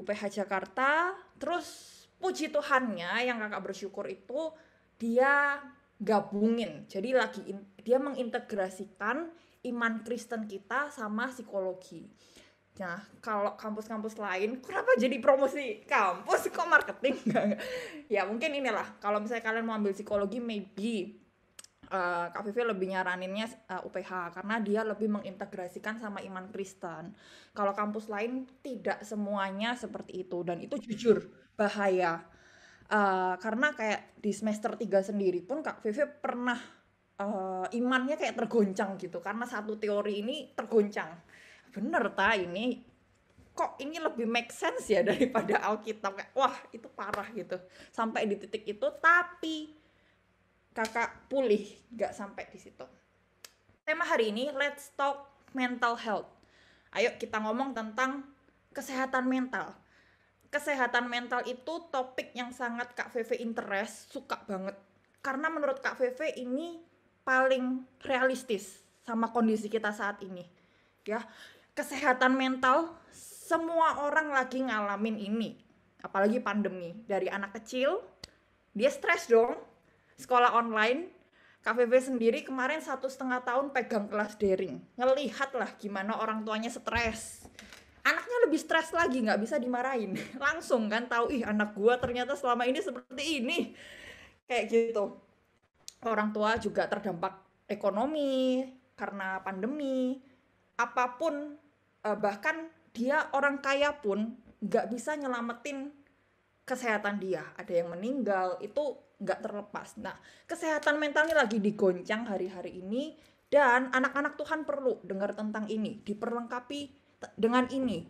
UPH Jakarta terus puji Tuhannya yang kakak bersyukur itu dia gabungin jadi lagi in, dia mengintegrasikan iman Kristen kita sama psikologi Nah, kalau kampus-kampus lain, kenapa jadi promosi kampus kok marketing? ya mungkin inilah, kalau misalnya kalian mau ambil psikologi, maybe uh, Kak Vivi lebih nyaraninnya uh, eh, UPH karena dia lebih mengintegrasikan sama iman Kristen. Kalau kampus lain tidak semuanya seperti itu dan itu jujur bahaya. Uh, karena kayak di semester 3 sendiri pun Kak Vivi pernah uh, imannya kayak tergoncang gitu karena satu teori ini tergoncang. Bener ta ini kok ini lebih make sense ya daripada Alkitab. Wah, itu parah gitu. Sampai di titik itu tapi kakak pulih nggak sampai di situ tema hari ini let's talk mental health ayo kita ngomong tentang kesehatan mental kesehatan mental itu topik yang sangat Kak VV interest suka banget karena menurut Kak VV ini paling realistis sama kondisi kita saat ini ya kesehatan mental semua orang lagi ngalamin ini apalagi pandemi dari anak kecil dia stres dong sekolah online KVV sendiri kemarin satu setengah tahun pegang kelas daring. Ngelihat lah gimana orang tuanya stres. Anaknya lebih stres lagi, nggak bisa dimarahin. Langsung kan tahu, ih anak gua ternyata selama ini seperti ini. Kayak gitu. Orang tua juga terdampak ekonomi karena pandemi. Apapun, eh, bahkan dia orang kaya pun nggak bisa nyelamatin kesehatan dia. Ada yang meninggal, itu nggak terlepas. Nah, kesehatan mental ini lagi digoncang hari-hari ini dan anak-anak Tuhan perlu dengar tentang ini, diperlengkapi dengan ini.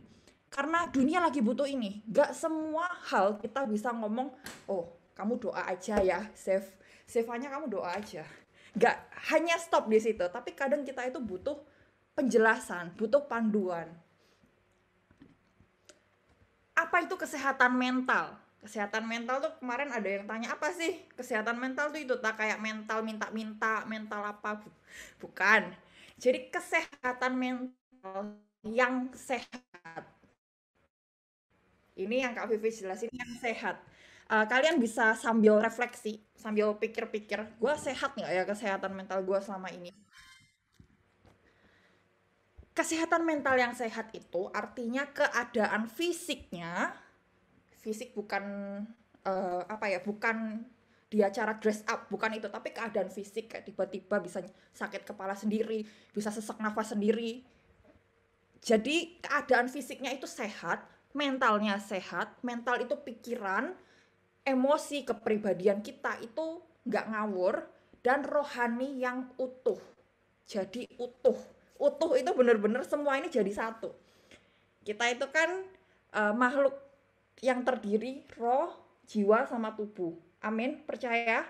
Karena dunia lagi butuh ini. Gak semua hal kita bisa ngomong, oh kamu doa aja ya, save save-nya kamu doa aja. Gak hanya stop di situ, tapi kadang kita itu butuh penjelasan, butuh panduan. Apa itu kesehatan mental? kesehatan mental tuh kemarin ada yang tanya apa sih kesehatan mental tuh itu tak kayak mental minta-minta mental apa bukan jadi kesehatan mental yang sehat ini yang kak Vivi jelasin yang sehat uh, kalian bisa sambil refleksi sambil pikir-pikir gue sehat nggak ya kesehatan mental gue selama ini kesehatan mental yang sehat itu artinya keadaan fisiknya fisik bukan uh, apa ya bukan dia cara dress up bukan itu tapi keadaan fisik kayak tiba-tiba bisa sakit kepala sendiri bisa sesak nafas sendiri jadi keadaan fisiknya itu sehat mentalnya sehat mental itu pikiran emosi kepribadian kita itu nggak ngawur dan rohani yang utuh jadi utuh utuh itu bener-bener semua ini jadi satu kita itu kan uh, makhluk yang terdiri roh, jiwa sama tubuh. Amin. Percaya?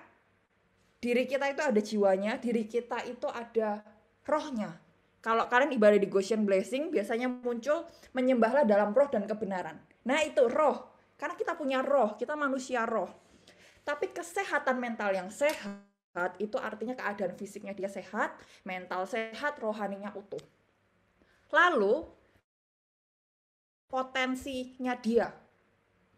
Diri kita itu ada jiwanya, diri kita itu ada rohnya. Kalau kalian ibadah di Goshen Blessing biasanya muncul menyembahlah dalam roh dan kebenaran. Nah, itu roh. Karena kita punya roh, kita manusia roh. Tapi kesehatan mental yang sehat itu artinya keadaan fisiknya dia sehat, mental sehat, rohaninya utuh. Lalu potensinya dia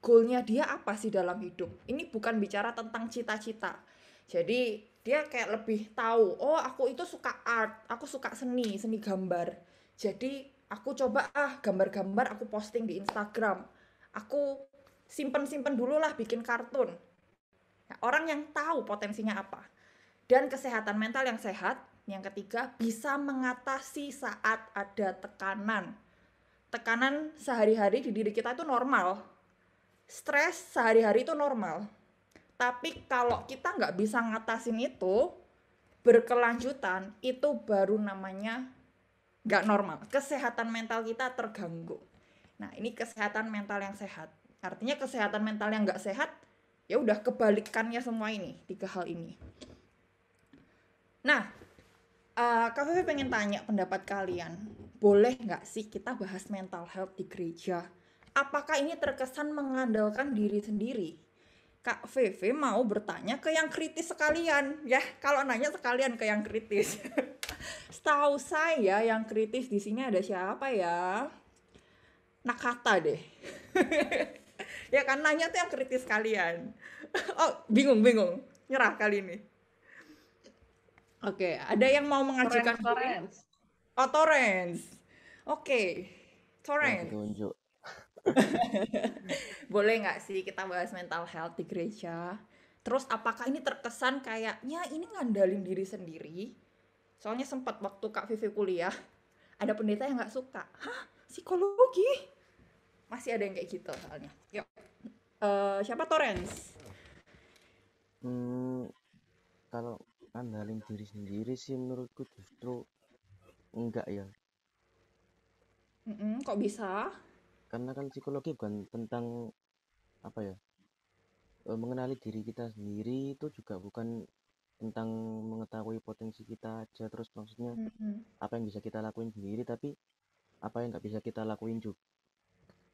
goalnya dia apa sih dalam hidup ini bukan bicara tentang cita-cita jadi dia kayak lebih tahu oh aku itu suka art aku suka seni seni gambar jadi aku coba ah gambar-gambar aku posting di Instagram aku simpen-simpen dulu lah bikin kartun nah, orang yang tahu potensinya apa dan kesehatan mental yang sehat yang ketiga bisa mengatasi saat ada tekanan tekanan sehari-hari di diri kita itu normal stres sehari-hari itu normal. Tapi kalau kita nggak bisa ngatasin itu, berkelanjutan itu baru namanya nggak normal. Kesehatan mental kita terganggu. Nah ini kesehatan mental yang sehat. Artinya kesehatan mental yang nggak sehat, ya udah kebalikannya semua ini, tiga hal ini. Nah, uh, eh, KVV pengen tanya pendapat kalian. Boleh nggak sih kita bahas mental health di gereja? apakah ini terkesan mengandalkan diri sendiri? Kak VV mau bertanya ke yang kritis sekalian ya. Kalau nanya sekalian ke yang kritis. Setahu saya yang kritis di sini ada siapa ya? Nakata deh. ya kan nanya tuh yang kritis sekalian. oh, bingung-bingung. Nyerah kali ini. Oke, okay, ada yang mau mengajukan Torrens. Oh, Torrens. Oke. Okay. Torrens. Boleh nggak sih kita bahas mental health di gereja? Terus apakah ini terkesan kayaknya ini ngandalin diri sendiri? Soalnya sempat waktu Kak Vivi kuliah, ada pendeta yang nggak suka. Hah? Psikologi? Masih ada yang kayak gitu soalnya. Yuk. Uh, siapa Torrens? Hmm, kalau ngandalin diri sendiri sih menurutku justru enggak ya. Mm -mm, kok bisa? karena kan psikologi bukan tentang apa ya e, mengenali diri kita sendiri itu juga bukan tentang mengetahui potensi kita aja terus maksudnya mm-hmm. apa yang bisa kita lakuin sendiri tapi apa yang nggak bisa kita lakuin juga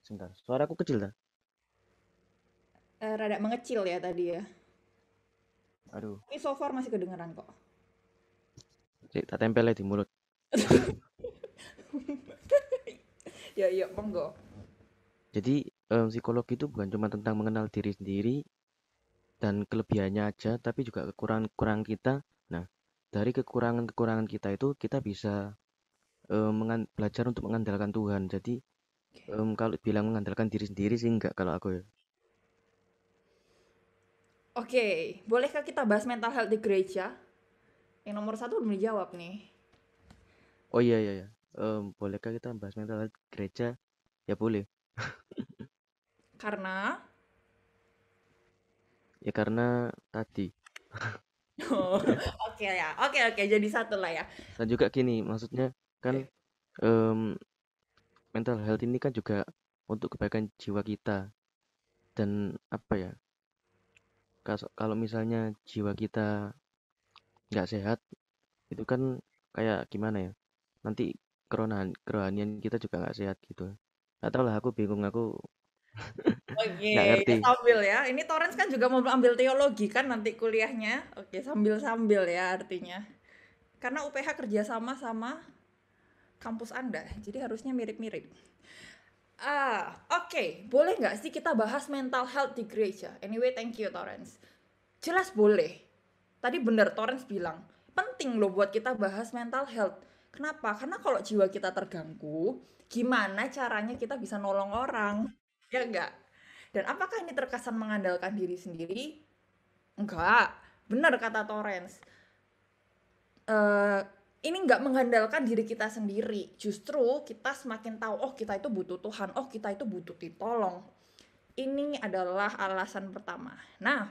sebentar suaraku kecil dah eh, rada mengecil ya tadi ya aduh tapi so far masih kedengeran kok Cik, tak tempel di mulut ya iya monggo jadi um, psikologi itu bukan cuma tentang mengenal diri sendiri dan kelebihannya aja, tapi juga kekurangan-kekurangan kita. Nah, dari kekurangan-kekurangan kita itu kita bisa um, belajar untuk mengandalkan Tuhan. Jadi um, kalau bilang mengandalkan diri sendiri sih enggak kalau aku ya. Oke, okay. bolehkah kita bahas mental health di gereja? Yang nomor satu belum dijawab nih. Oh iya iya, iya. Um, bolehkah kita bahas mental health gereja? Ya boleh. Karena? Ya karena tadi. Oh, oke okay ya, oke okay, oke, okay. jadi satu lah ya. Dan juga gini, maksudnya kan okay. um, mental health ini kan juga untuk kebaikan jiwa kita dan apa ya? Kalau misalnya jiwa kita nggak sehat, itu kan kayak gimana ya? Nanti kerohanian kita juga nggak sehat gitu gak tau lah aku bingung aku Oke, okay. sambil ya. Ini Torrens kan juga mau ambil teologi kan nanti kuliahnya. Oke, sambil-sambil ya artinya. Karena UPH kerjasama sama kampus Anda, jadi harusnya mirip-mirip. Ah, oke. Okay. Boleh nggak sih kita bahas mental health di gereja? Anyway, thank you Torrens. Jelas boleh. Tadi bener Torrens bilang, penting loh buat kita bahas mental health. Kenapa? Karena kalau jiwa kita terganggu, gimana caranya kita bisa nolong orang ya enggak dan apakah ini terkesan mengandalkan diri sendiri enggak benar kata Torrens uh, eh, ini enggak mengandalkan diri kita sendiri justru kita semakin tahu oh kita itu butuh Tuhan oh kita itu butuh ditolong ini adalah alasan pertama nah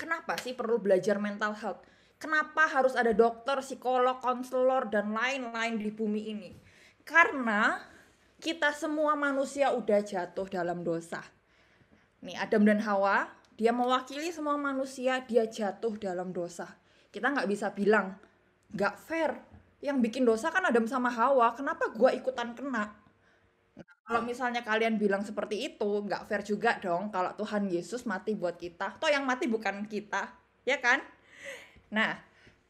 kenapa sih perlu belajar mental health kenapa harus ada dokter psikolog konselor dan lain-lain di bumi ini karena kita semua manusia udah jatuh dalam dosa. Nih Adam dan Hawa, dia mewakili semua manusia, dia jatuh dalam dosa. Kita nggak bisa bilang, nggak fair. Yang bikin dosa kan Adam sama Hawa, kenapa gue ikutan kena? Nah, kalau misalnya kalian bilang seperti itu, nggak fair juga dong kalau Tuhan Yesus mati buat kita. Toh yang mati bukan kita, ya kan? Nah,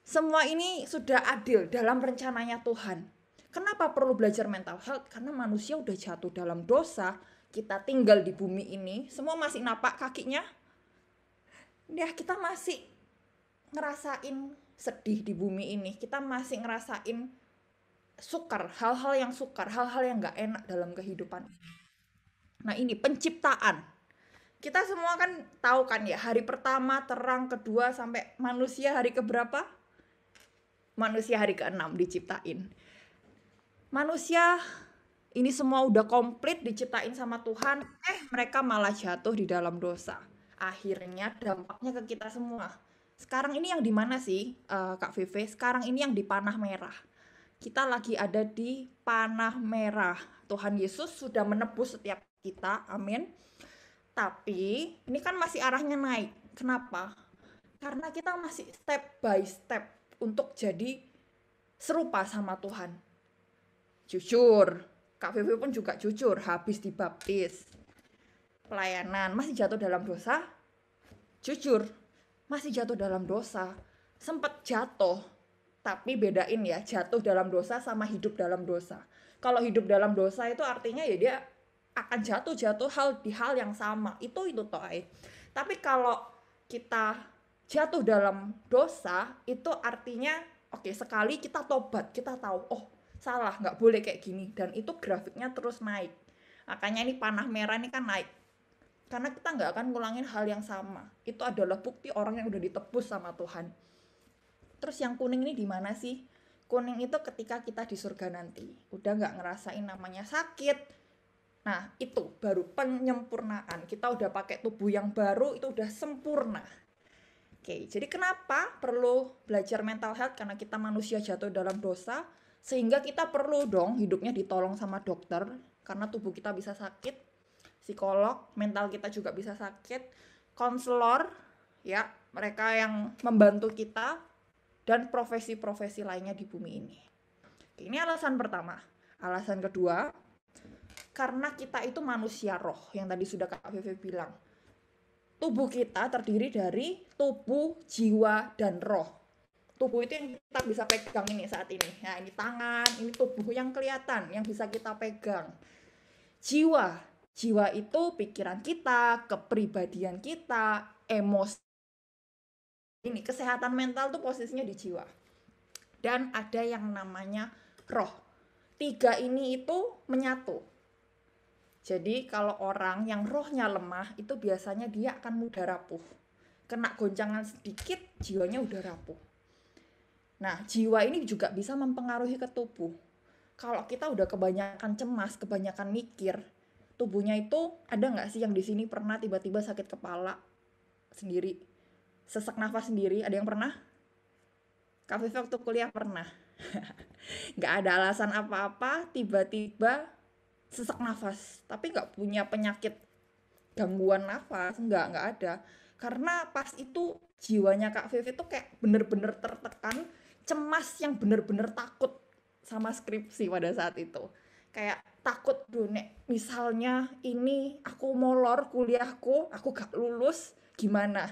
semua ini sudah adil dalam rencananya Tuhan. Kenapa perlu belajar mental health? Karena manusia udah jatuh dalam dosa, kita tinggal di bumi ini, semua masih napak kakinya. Ya, kita masih ngerasain sedih di bumi ini, kita masih ngerasain sukar, hal-hal yang sukar, hal-hal yang gak enak dalam kehidupan. Nah ini penciptaan. Kita semua kan tahu kan ya hari pertama terang, kedua sampai manusia hari keberapa? Manusia hari keenam diciptain manusia ini semua udah komplit diciptain sama Tuhan, eh mereka malah jatuh di dalam dosa. Akhirnya dampaknya ke kita semua. Sekarang ini yang di mana sih, uh, Kak Vivi? Sekarang ini yang di panah merah. Kita lagi ada di panah merah. Tuhan Yesus sudah menebus setiap kita, amin. Tapi ini kan masih arahnya naik. Kenapa? Karena kita masih step by step untuk jadi serupa sama Tuhan jujur Kak Vivi pun juga jujur habis dibaptis pelayanan masih jatuh dalam dosa jujur masih jatuh dalam dosa sempat jatuh tapi bedain ya jatuh dalam dosa sama hidup dalam dosa kalau hidup dalam dosa itu artinya ya dia akan jatuh-jatuh hal di hal yang sama itu itu toh tapi kalau kita jatuh dalam dosa itu artinya oke okay, sekali kita tobat kita tahu oh salah nggak boleh kayak gini dan itu grafiknya terus naik makanya ini panah merah ini kan naik karena kita nggak akan ngulangin hal yang sama itu adalah bukti orang yang udah ditebus sama Tuhan terus yang kuning ini di mana sih kuning itu ketika kita di surga nanti udah nggak ngerasain namanya sakit nah itu baru penyempurnaan kita udah pakai tubuh yang baru itu udah sempurna Oke, jadi kenapa perlu belajar mental health? Karena kita manusia jatuh dalam dosa, sehingga kita perlu dong hidupnya ditolong sama dokter karena tubuh kita bisa sakit, psikolog, mental kita juga bisa sakit, konselor ya, mereka yang membantu kita dan profesi-profesi lainnya di bumi ini. Ini alasan pertama. Alasan kedua, karena kita itu manusia roh yang tadi sudah Kak Vivi bilang. Tubuh kita terdiri dari tubuh, jiwa, dan roh tubuh itu yang kita bisa pegang ini saat ini. Nah, ini tangan, ini tubuh yang kelihatan, yang bisa kita pegang. Jiwa, jiwa itu pikiran kita, kepribadian kita, emosi. Ini kesehatan mental tuh posisinya di jiwa. Dan ada yang namanya roh. Tiga ini itu menyatu. Jadi kalau orang yang rohnya lemah itu biasanya dia akan mudah rapuh. Kena goncangan sedikit, jiwanya udah rapuh Nah, jiwa ini juga bisa mempengaruhi ke tubuh. Kalau kita udah kebanyakan cemas, kebanyakan mikir, tubuhnya itu ada nggak sih yang di sini pernah tiba-tiba sakit kepala sendiri, sesak nafas sendiri, ada yang pernah? Kak Vivi waktu kuliah pernah. nggak ada alasan apa-apa, tiba-tiba sesak nafas, tapi nggak punya penyakit gangguan nafas, nggak, nggak ada. Karena pas itu jiwanya Kak Vivi tuh kayak bener-bener tertekan, cemas yang bener-bener takut sama skripsi pada saat itu kayak takut dunek misalnya ini aku molor kuliahku aku gak lulus gimana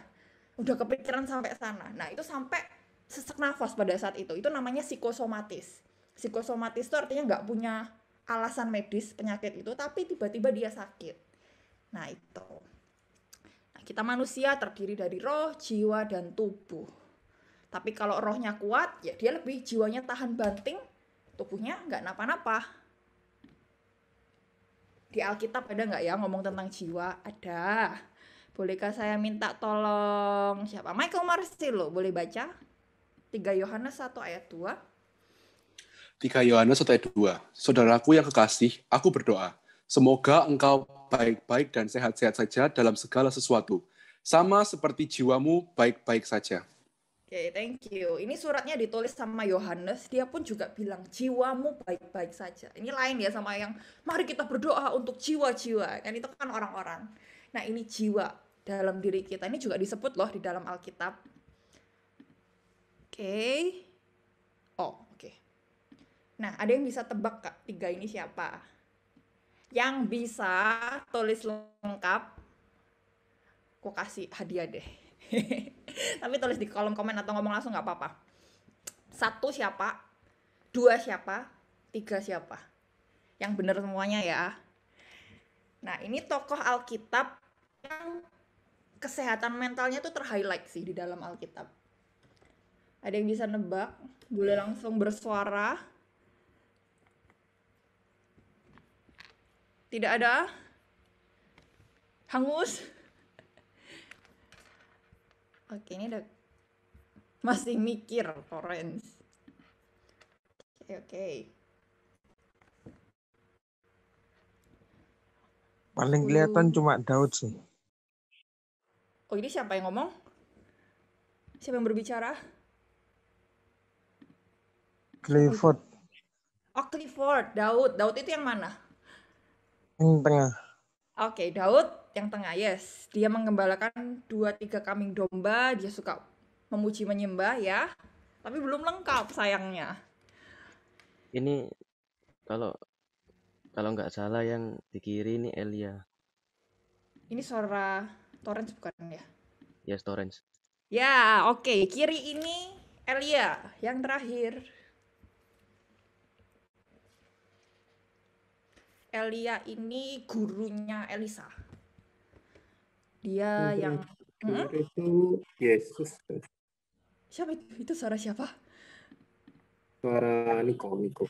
udah kepikiran sampai sana nah itu sampai sesak nafas pada saat itu itu namanya psikosomatis psikosomatis itu artinya nggak punya alasan medis penyakit itu tapi tiba-tiba dia sakit nah itu nah, kita manusia terdiri dari roh jiwa dan tubuh tapi kalau rohnya kuat, ya dia lebih jiwanya tahan banting, tubuhnya nggak napa-napa. Di Alkitab ada nggak ya ngomong tentang jiwa? Ada. Bolehkah saya minta tolong siapa? Michael Marcelo, boleh baca? 3 Yohanes 1 ayat 2. 3 Yohanes 1 ayat 2. Saudaraku yang kekasih, aku berdoa. Semoga engkau baik-baik dan sehat-sehat saja dalam segala sesuatu. Sama seperti jiwamu baik-baik saja. Oke, okay, thank you. Ini suratnya ditulis sama Yohanes. Dia pun juga bilang, "Jiwamu baik-baik saja." Ini lain ya sama yang, "Mari kita berdoa untuk jiwa-jiwa." Kan itu kan orang-orang. Nah, ini jiwa dalam diri kita. Ini juga disebut loh di dalam Alkitab. Oke. Okay. Oh, oke. Okay. Nah, ada yang bisa tebak Kak, tiga ini siapa? Yang bisa tulis lengkap, aku kasih hadiah deh. tapi tulis di kolom komen atau ngomong langsung nggak apa-apa satu siapa dua siapa tiga siapa yang benar semuanya ya nah ini tokoh Alkitab yang kesehatan mentalnya tuh terhighlight sih di dalam Alkitab ada yang bisa nebak boleh langsung bersuara tidak ada hangus Oke, ini udah masih mikir Florence. Oke, oke. Paling kelihatan uh. cuma Daud sih. Oh, ini siapa yang ngomong? Siapa yang berbicara? Clifford. Oh, Clifford, Daud. Daud itu yang mana? Yang tengah. Oke, Daud yang tengah, yes. Dia menggembalakan dua tiga kambing domba, dia suka memuji menyembah ya. Tapi belum lengkap sayangnya. Ini kalau kalau nggak salah yang di kiri ini Elia. Ini suara Torrens bukan ya? Yes, Torrens. Ya, oke. Okay. Kiri ini Elia yang terakhir. Elia ini gurunya Elisa. Dia mhm. yang hmm? itu Yesus. Siapa itu? Itu suara siapa? Suara Niko, Niko.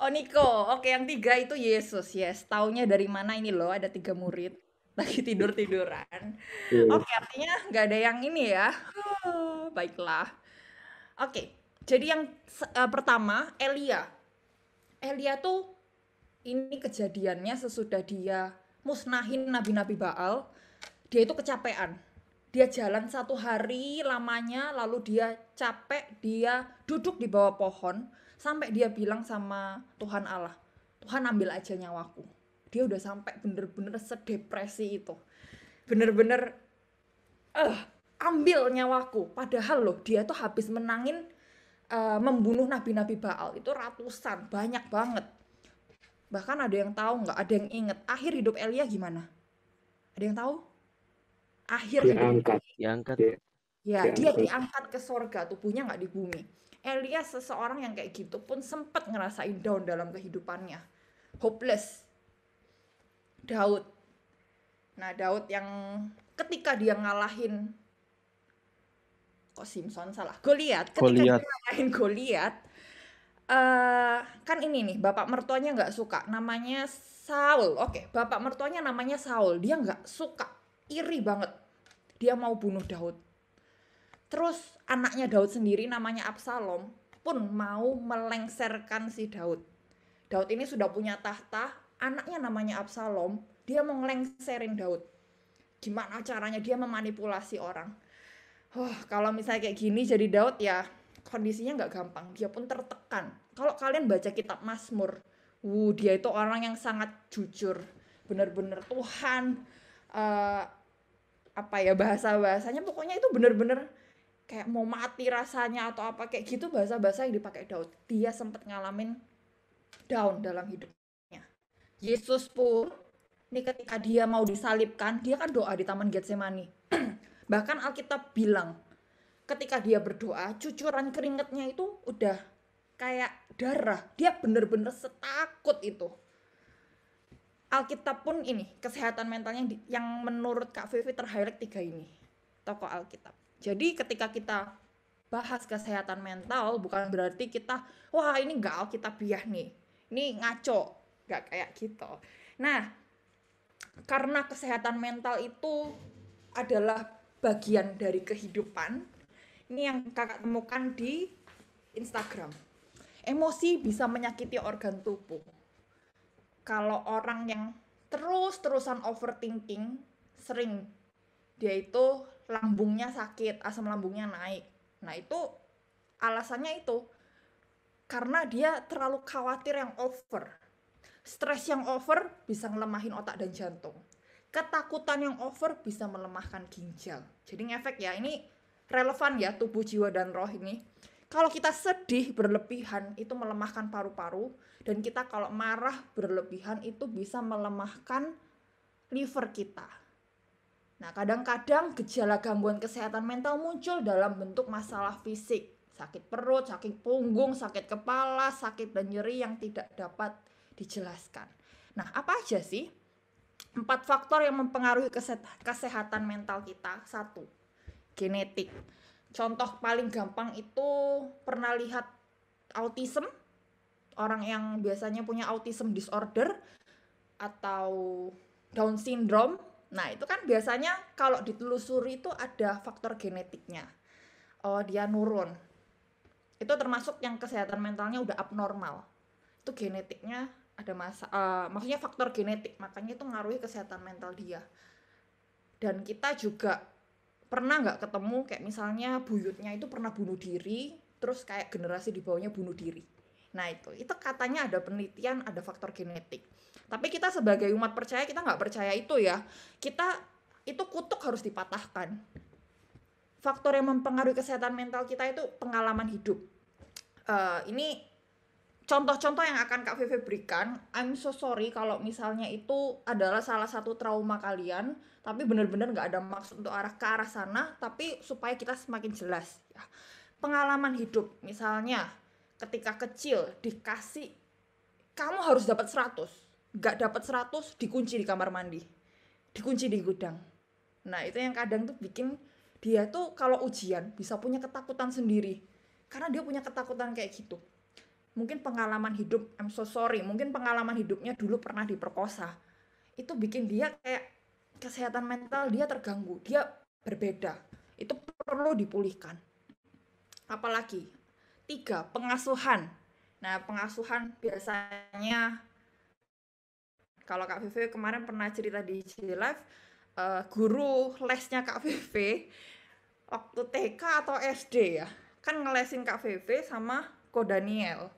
Oh Niko, oke yang tiga itu Yesus, yes. Taunya dari mana ini loh? Ada tiga murid lagi tidur tiduran. Yeah. Oke artinya nggak ada yang ini ya. baiklah. Oke, jadi yang uh, pertama Elia. Elia tuh ini kejadiannya sesudah dia musnahin nabi-nabi Baal, dia itu kecapean. Dia jalan satu hari lamanya, lalu dia capek, dia duduk di bawah pohon, sampai dia bilang sama Tuhan Allah, Tuhan ambil aja nyawaku. Dia udah sampai bener-bener sedepresi itu. Bener-bener, eh uh, ambil nyawaku. Padahal loh, dia tuh habis menangin uh, membunuh nabi-nabi Baal. Itu ratusan, banyak banget Bahkan ada yang tahu nggak? Ada yang inget akhir hidup Elia gimana? Ada yang tahu? Akhir dia hidup angkat. Diangkat. Ya, dia, dia diangkat ke sorga, tubuhnya nggak di bumi. Elia seseorang yang kayak gitu pun sempat ngerasain down dalam kehidupannya. Hopeless. Daud. Nah, Daud yang ketika dia ngalahin kok Simpson salah Goliat ketika Goliath. dia ngalahin Goliat uh, kan ini nih bapak mertuanya nggak suka namanya Saul oke okay, bapak mertuanya namanya Saul dia nggak suka iri banget dia mau bunuh Daud terus anaknya Daud sendiri namanya Absalom pun mau melengserkan si Daud Daud ini sudah punya tahta anaknya namanya Absalom dia mau ngelengserin Daud gimana caranya dia memanipulasi orang Oh, kalau misalnya kayak gini jadi Daud ya kondisinya nggak gampang dia pun tertekan kalau kalian baca kitab Mazmur wuh dia itu orang yang sangat jujur bener-bener Tuhan uh, apa ya bahasa bahasanya pokoknya itu bener-bener kayak mau mati rasanya atau apa kayak gitu bahasa-bahasa yang dipakai Daud dia sempat ngalamin down dalam hidupnya Yesus pun ini ketika dia mau disalibkan dia kan doa di taman Getsemani bahkan Alkitab bilang ketika dia berdoa cucuran keringetnya itu udah kayak darah dia bener-bener setakut itu Alkitab pun ini kesehatan mentalnya yang, menurut Kak Vivi terhighlight tiga ini toko Alkitab jadi ketika kita bahas kesehatan mental bukan berarti kita wah ini nggak Alkitabiah nih ini ngaco nggak kayak gitu nah karena kesehatan mental itu adalah bagian dari kehidupan ini yang kakak temukan di Instagram. Emosi bisa menyakiti organ tubuh. Kalau orang yang terus-terusan overthinking, sering dia itu lambungnya sakit, asam lambungnya naik. Nah, itu alasannya itu karena dia terlalu khawatir yang over. Stress yang over bisa ngelemahin otak dan jantung. Ketakutan yang over bisa melemahkan ginjal. Jadi ngefek ya, ini relevan ya tubuh jiwa dan roh ini kalau kita sedih berlebihan itu melemahkan paru-paru dan kita kalau marah berlebihan itu bisa melemahkan liver kita. Nah, kadang-kadang gejala gangguan kesehatan mental muncul dalam bentuk masalah fisik, sakit perut, sakit punggung, sakit kepala, sakit dan nyeri yang tidak dapat dijelaskan. Nah, apa aja sih empat faktor yang mempengaruhi kesehatan mental kita? Satu, genetik. Contoh paling gampang itu pernah lihat autism, orang yang biasanya punya autism disorder atau Down syndrome. Nah, itu kan biasanya kalau ditelusuri itu ada faktor genetiknya. Oh, dia nurun. Itu termasuk yang kesehatan mentalnya udah abnormal. Itu genetiknya ada masa uh, maksudnya faktor genetik makanya itu ngaruhi kesehatan mental dia dan kita juga pernah nggak ketemu kayak misalnya buyutnya itu pernah bunuh diri terus kayak generasi di bawahnya bunuh diri nah itu itu katanya ada penelitian ada faktor genetik tapi kita sebagai umat percaya kita nggak percaya itu ya kita itu kutuk harus dipatahkan faktor yang mempengaruhi kesehatan mental kita itu pengalaman hidup uh, ini contoh-contoh yang akan Kak Feve berikan, I'm so sorry kalau misalnya itu adalah salah satu trauma kalian, tapi benar-benar nggak ada maksud untuk arah ke arah sana, tapi supaya kita semakin jelas. Ya. Pengalaman hidup, misalnya ketika kecil dikasih, kamu harus dapat 100, nggak dapat 100 dikunci di kamar mandi, dikunci di gudang. Nah itu yang kadang tuh bikin dia tuh kalau ujian bisa punya ketakutan sendiri, karena dia punya ketakutan kayak gitu mungkin pengalaman hidup I'm so sorry mungkin pengalaman hidupnya dulu pernah diperkosa itu bikin dia kayak kesehatan mental dia terganggu dia berbeda itu perlu dipulihkan apalagi tiga pengasuhan nah pengasuhan biasanya kalau Kak Vivi kemarin pernah cerita di Live uh, guru lesnya Kak Vivi waktu TK atau SD ya kan ngelesin Kak Vivi sama Ko Daniel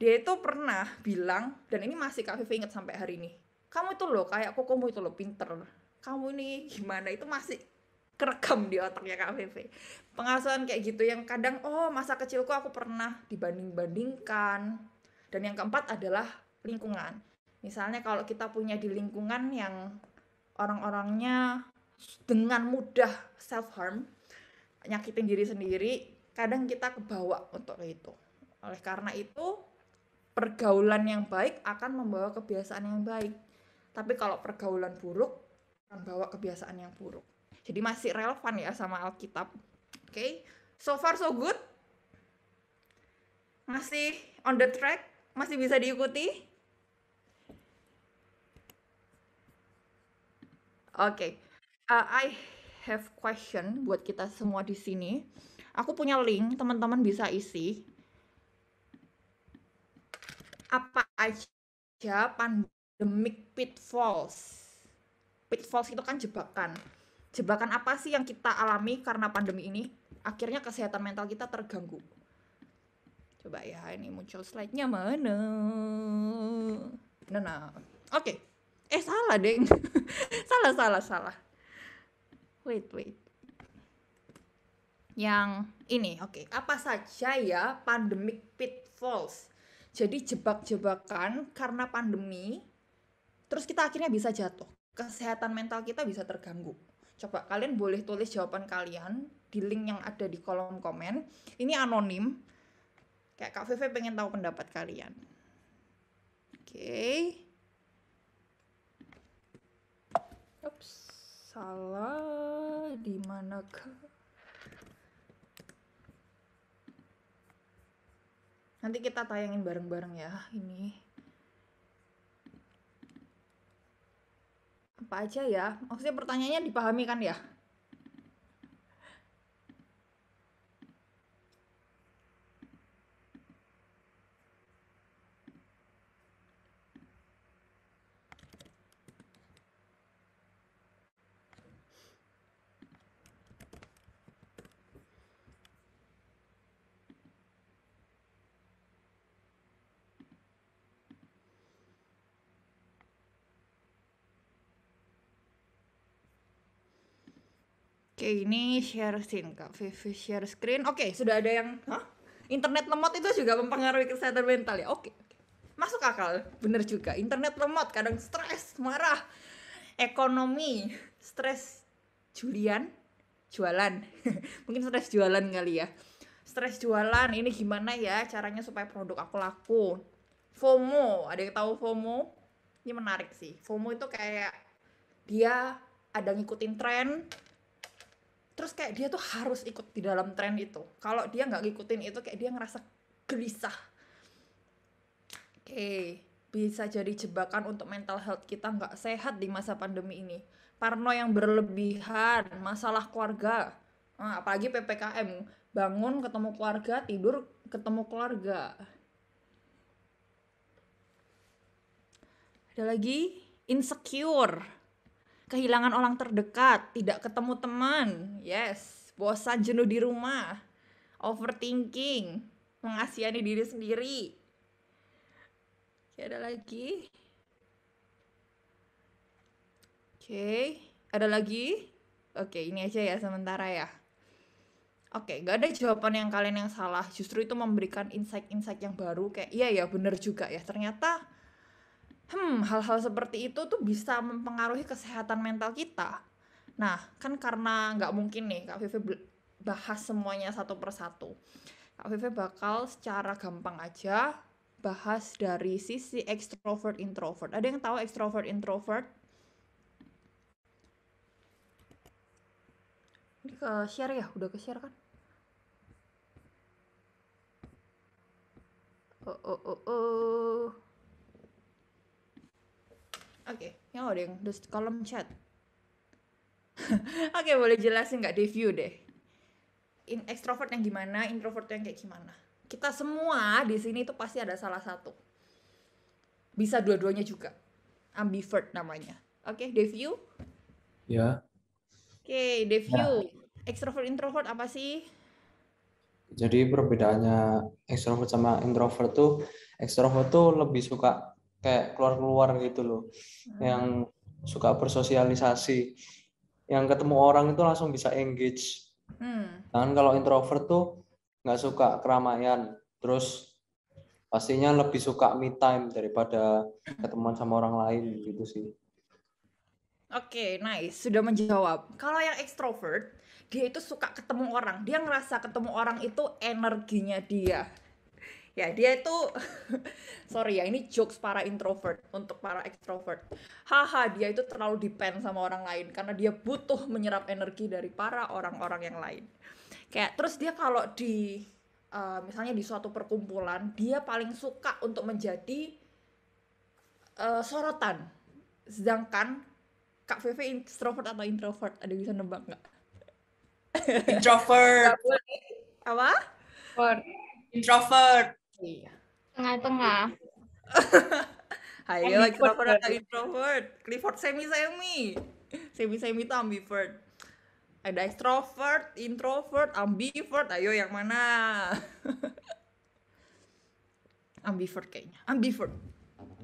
dia itu pernah bilang dan ini masih Kak Vivi inget sampai hari ini kamu itu loh kayak kamu itu loh pinter kamu ini gimana itu masih kerekam di otaknya Kak Vivi pengasuhan kayak gitu yang kadang oh masa kecilku aku pernah dibanding-bandingkan dan yang keempat adalah lingkungan misalnya kalau kita punya di lingkungan yang orang-orangnya dengan mudah self harm nyakitin diri sendiri kadang kita kebawa untuk itu oleh karena itu pergaulan yang baik akan membawa kebiasaan yang baik. Tapi kalau pergaulan buruk akan bawa kebiasaan yang buruk. Jadi masih relevan ya sama Alkitab. Oke, okay? so far so good. Masih on the track, masih bisa diikuti. Oke, okay. uh, I have question buat kita semua di sini. Aku punya link, teman-teman bisa isi apa aja pandemic pitfalls? Pitfalls itu kan jebakan. Jebakan apa sih yang kita alami karena pandemi ini? Akhirnya kesehatan mental kita terganggu. Coba ya, ini muncul slide-nya mana? Nah, nah. Oke. Okay. Eh, salah, Deng. salah, salah, salah. Wait, wait. Yang ini, oke. Okay. Apa saja ya pandemic pitfalls jadi jebak-jebakan karena pandemi, terus kita akhirnya bisa jatuh. Kesehatan mental kita bisa terganggu. Coba kalian boleh tulis jawaban kalian di link yang ada di kolom komen. Ini anonim. Kayak Kak Vivi pengen tahu pendapat kalian. Oke. Okay. Ups, salah di mana ke? Nanti kita tayangin bareng-bareng ya ini. Apa aja ya? Maksudnya pertanyaannya dipahami kan ya? Oke, ini share screen Kak Vivi share screen. Oke, sudah ada yang Hah? Internet lemot itu juga mempengaruhi kesehatan mental ya. Oke. Masuk akal. Bener juga. Internet lemot kadang stres, marah. Ekonomi, stres Julian jualan. Mungkin stres jualan kali ya. Stres jualan ini gimana ya caranya supaya produk aku laku. FOMO, ada yang tahu FOMO? Ini menarik sih. FOMO itu kayak dia ada ngikutin tren, terus kayak dia tuh harus ikut di dalam tren itu kalau dia nggak ngikutin itu kayak dia ngerasa gelisah oke okay. bisa jadi jebakan untuk mental health kita nggak sehat di masa pandemi ini parno yang berlebihan masalah keluarga nah, apalagi ppkm bangun ketemu keluarga tidur ketemu keluarga ada lagi insecure kehilangan orang terdekat, tidak ketemu teman, yes, bosan jenuh di rumah, overthinking, mengasihani diri sendiri. Oke, ada lagi. Oke, ada lagi. Oke, ini aja ya sementara ya. Oke, gak ada jawaban yang kalian yang salah. Justru itu memberikan insight-insight yang baru. Kayak, iya ya bener juga ya. Ternyata hmm hal-hal seperti itu tuh bisa mempengaruhi kesehatan mental kita nah kan karena nggak mungkin nih kak Vivi bahas semuanya satu persatu kak Vivi bakal secara gampang aja bahas dari sisi extrovert introvert ada yang tahu extrovert introvert ini ke share ya udah ke share kan oh oh oh oh Oke. Okay. Yang udah yang kolom chat. Oke, okay, boleh jelasin nggak review deh. In extrovert yang gimana, introvert yang kayak gimana. Kita semua di sini itu pasti ada salah satu. Bisa dua-duanya juga. Ambivert namanya. Oke, okay, review? Ya. Oke, okay, review. Yeah. Extrovert introvert apa sih? Jadi perbedaannya extrovert sama introvert tuh extrovert tuh lebih suka kayak keluar-keluar gitu loh hmm. yang suka bersosialisasi yang ketemu orang itu langsung bisa engage hmm. dan kalau introvert tuh nggak suka keramaian terus pastinya lebih suka me time daripada ketemuan sama orang lain gitu sih Oke, okay, nice. Sudah menjawab. Kalau yang extrovert dia itu suka ketemu orang. Dia ngerasa ketemu orang itu energinya dia ya dia itu sorry ya ini jokes para introvert untuk para extrovert haha dia itu terlalu depend sama orang lain karena dia butuh menyerap energi dari para orang-orang yang lain kayak terus dia kalau di uh, misalnya di suatu perkumpulan dia paling suka untuk menjadi uh, sorotan sedangkan kak Feve introvert atau introvert ada bisa nebak nggak introvert apa introvert Iya. Tengah-tengah. Ayo, pernah ada introvert? Clifford semi-semi. Semi-semi itu ambivert. Ada extrovert, introvert, ambivert. Ayo yang mana? ambivert kayaknya. Ambivert.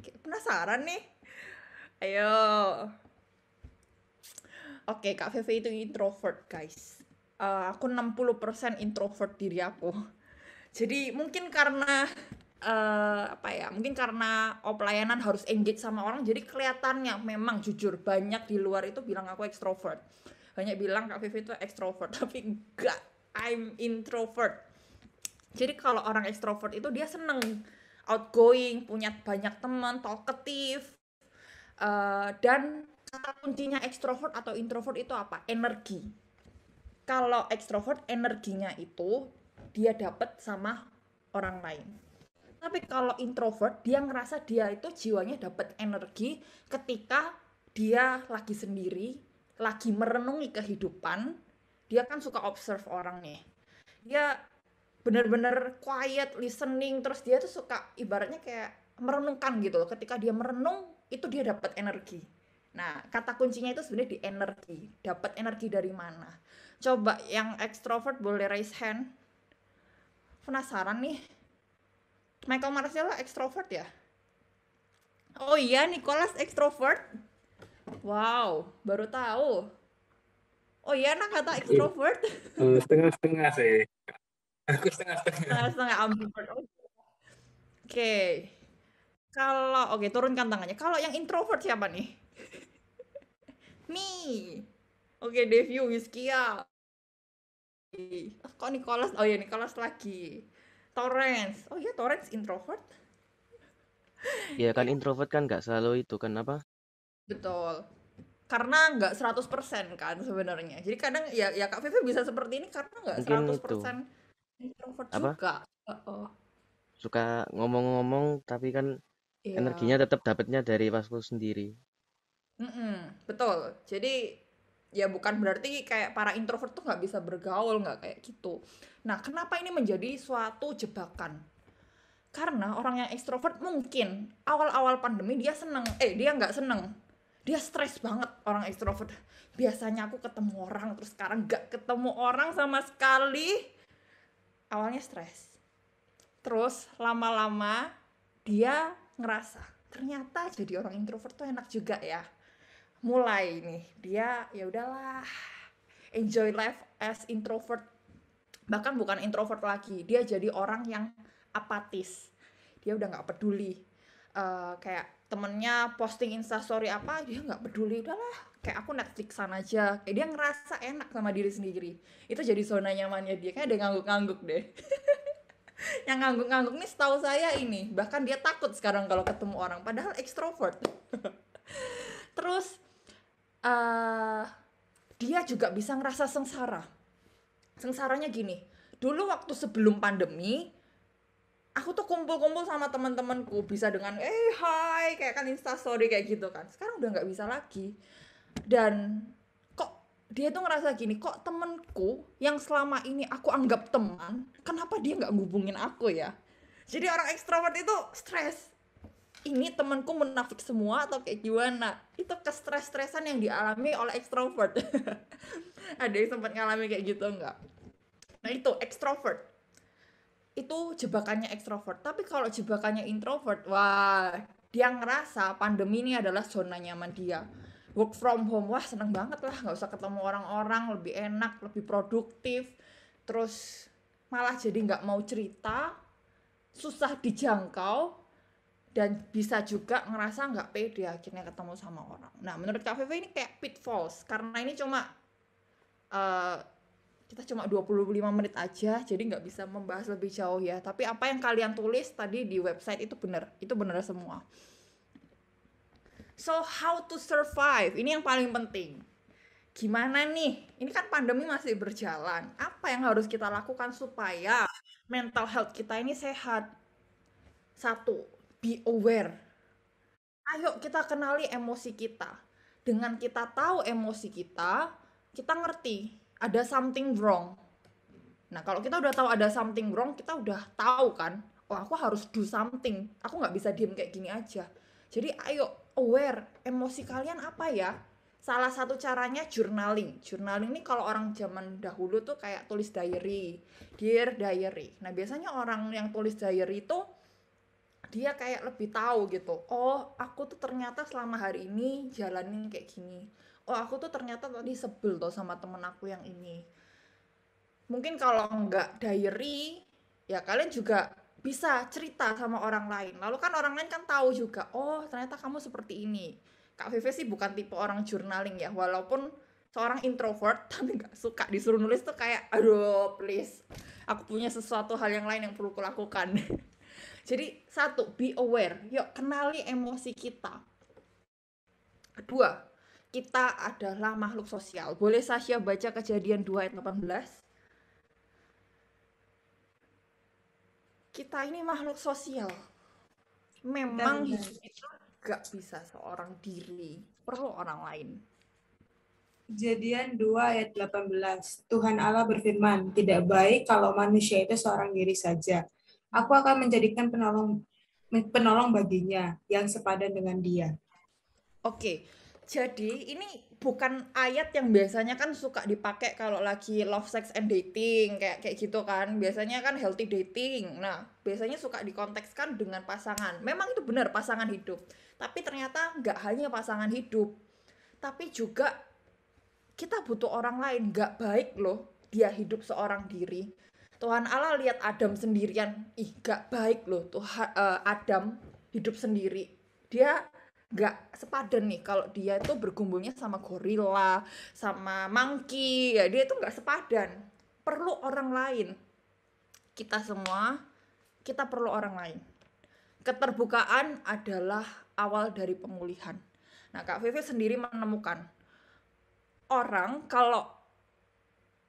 Oke, penasaran nih. Ayo. Oke, Kak feve itu introvert, guys. Uh, aku 60% introvert diri aku jadi mungkin karena uh, apa ya mungkin karena oh pelayanan harus engage sama orang jadi kelihatannya memang jujur banyak di luar itu bilang aku ekstrovert banyak bilang kak Vivi itu ekstrovert tapi enggak I'm introvert jadi kalau orang ekstrovert itu dia seneng outgoing punya banyak teman talkative uh, dan kata kuncinya ekstrovert atau introvert itu apa energi kalau ekstrovert energinya itu dia dapat sama orang lain. Tapi kalau introvert dia ngerasa dia itu jiwanya dapat energi ketika dia lagi sendiri, lagi merenungi kehidupan, dia kan suka observe orang nih. Dia bener-bener quiet listening terus dia tuh suka ibaratnya kayak merenungkan gitu loh. Ketika dia merenung itu dia dapat energi. Nah, kata kuncinya itu sebenarnya di energi. Dapat energi dari mana? Coba yang extrovert boleh raise hand penasaran nih. Michael Marcelo ekstrovert ya? Oh iya, Nicholas ekstrovert. Wow, baru tahu. Oh iya, anak kata ekstrovert. Eh, setengah-setengah sih. Aku setengah-setengah. Setengah-setengah ambivert. Oke. Okay. Kalau oke okay, turunkan tangannya. Kalau yang introvert siapa nih? Me. Oke, okay, whiskey Wiskia oh, kok Nicholas oh ya Nicholas lagi Torrance oh ya Torrance introvert Iya kan introvert kan nggak selalu itu kan apa betul karena nggak 100% kan sebenarnya jadi kadang ya ya kak Vivi bisa seperti ini karena nggak 100% itu. introvert apa? juga oh. suka ngomong-ngomong tapi kan yeah. energinya tetap dapatnya dari pasku sendiri mm -mm, betul jadi ya bukan berarti kayak para introvert tuh nggak bisa bergaul nggak kayak gitu. Nah, kenapa ini menjadi suatu jebakan? Karena orang yang ekstrovert mungkin awal-awal pandemi dia seneng, eh dia nggak seneng, dia stres banget orang ekstrovert. Biasanya aku ketemu orang, terus sekarang nggak ketemu orang sama sekali. Awalnya stres, terus lama-lama dia ngerasa ternyata jadi orang introvert tuh enak juga ya mulai nih dia ya udahlah enjoy life as introvert bahkan bukan introvert lagi dia jadi orang yang apatis dia udah nggak peduli uh, kayak temennya posting instastory apa dia nggak peduli udahlah kayak aku sana aja kayak dia ngerasa enak sama diri sendiri itu jadi zona nyamannya dia kayak dia ngangguk-ngangguk deh yang ngangguk-ngangguk nih setahu saya ini bahkan dia takut sekarang kalau ketemu orang padahal ekstrovert terus uh, dia juga bisa ngerasa sengsara. Sengsaranya gini, dulu waktu sebelum pandemi, aku tuh kumpul-kumpul sama teman-temanku bisa dengan eh hai kayak kan instastory kayak gitu kan. Sekarang udah nggak bisa lagi. Dan kok dia tuh ngerasa gini, kok temenku yang selama ini aku anggap teman, kenapa dia nggak ngubungin aku ya? Jadi orang ekstrovert itu stres ini temanku menafik semua atau kayak gimana itu kestres-stresan yang dialami oleh ekstrovert ada yang sempat ngalami kayak gitu enggak nah itu ekstrovert itu jebakannya ekstrovert tapi kalau jebakannya introvert wah dia ngerasa pandemi ini adalah zona nyaman dia work from home wah seneng banget lah nggak usah ketemu orang-orang lebih enak lebih produktif terus malah jadi nggak mau cerita susah dijangkau dan bisa juga ngerasa nggak pede akhirnya ketemu sama orang. Nah, menurut kak Feve ini kayak pitfalls karena ini cuma uh, kita cuma 25 menit aja, jadi nggak bisa membahas lebih jauh ya. Tapi apa yang kalian tulis tadi di website itu benar, itu benar semua. So, how to survive? Ini yang paling penting. Gimana nih? Ini kan pandemi masih berjalan. Apa yang harus kita lakukan supaya mental health kita ini sehat? Satu, be aware. Ayo kita kenali emosi kita. Dengan kita tahu emosi kita, kita ngerti ada something wrong. Nah, kalau kita udah tahu ada something wrong, kita udah tahu kan, oh aku harus do something. Aku nggak bisa diem kayak gini aja. Jadi ayo aware emosi kalian apa ya? Salah satu caranya journaling. Journaling ini kalau orang zaman dahulu tuh kayak tulis diary, dear diary. Nah, biasanya orang yang tulis diary itu dia kayak lebih tahu gitu oh aku tuh ternyata selama hari ini jalanin kayak gini oh aku tuh ternyata tadi sebel tuh sama temen aku yang ini mungkin kalau nggak diary ya kalian juga bisa cerita sama orang lain lalu kan orang lain kan tahu juga oh ternyata kamu seperti ini kak Vivi sih bukan tipe orang journaling ya walaupun seorang introvert tapi nggak suka disuruh nulis tuh kayak aduh please aku punya sesuatu hal yang lain yang perlu kulakukan Jadi satu, be aware. Yuk kenali emosi kita. Kedua, kita adalah makhluk sosial. Boleh Sasha baca kejadian 2 ayat 18? Kita ini makhluk sosial. Memang Dan, hidup itu gak bisa seorang diri. Perlu orang lain. Kejadian 2 ayat 18. Tuhan Allah berfirman, tidak baik kalau manusia itu seorang diri saja. Aku akan menjadikan penolong penolong baginya yang sepadan dengan dia. Oke. Jadi ini bukan ayat yang biasanya kan suka dipakai kalau lagi love sex and dating kayak kayak gitu kan. Biasanya kan healthy dating. Nah, biasanya suka dikontekskan dengan pasangan. Memang itu benar pasangan hidup. Tapi ternyata nggak hanya pasangan hidup. Tapi juga kita butuh orang lain. Nggak baik loh dia hidup seorang diri Tuhan Allah lihat Adam sendirian, ih gak baik loh Tuhan uh, Adam hidup sendiri. Dia gak sepadan nih kalau dia itu bergumulnya sama gorila, sama monkey, ya dia itu gak sepadan. Perlu orang lain. Kita semua, kita perlu orang lain. Keterbukaan adalah awal dari pemulihan. Nah, Kak Vivi sendiri menemukan orang kalau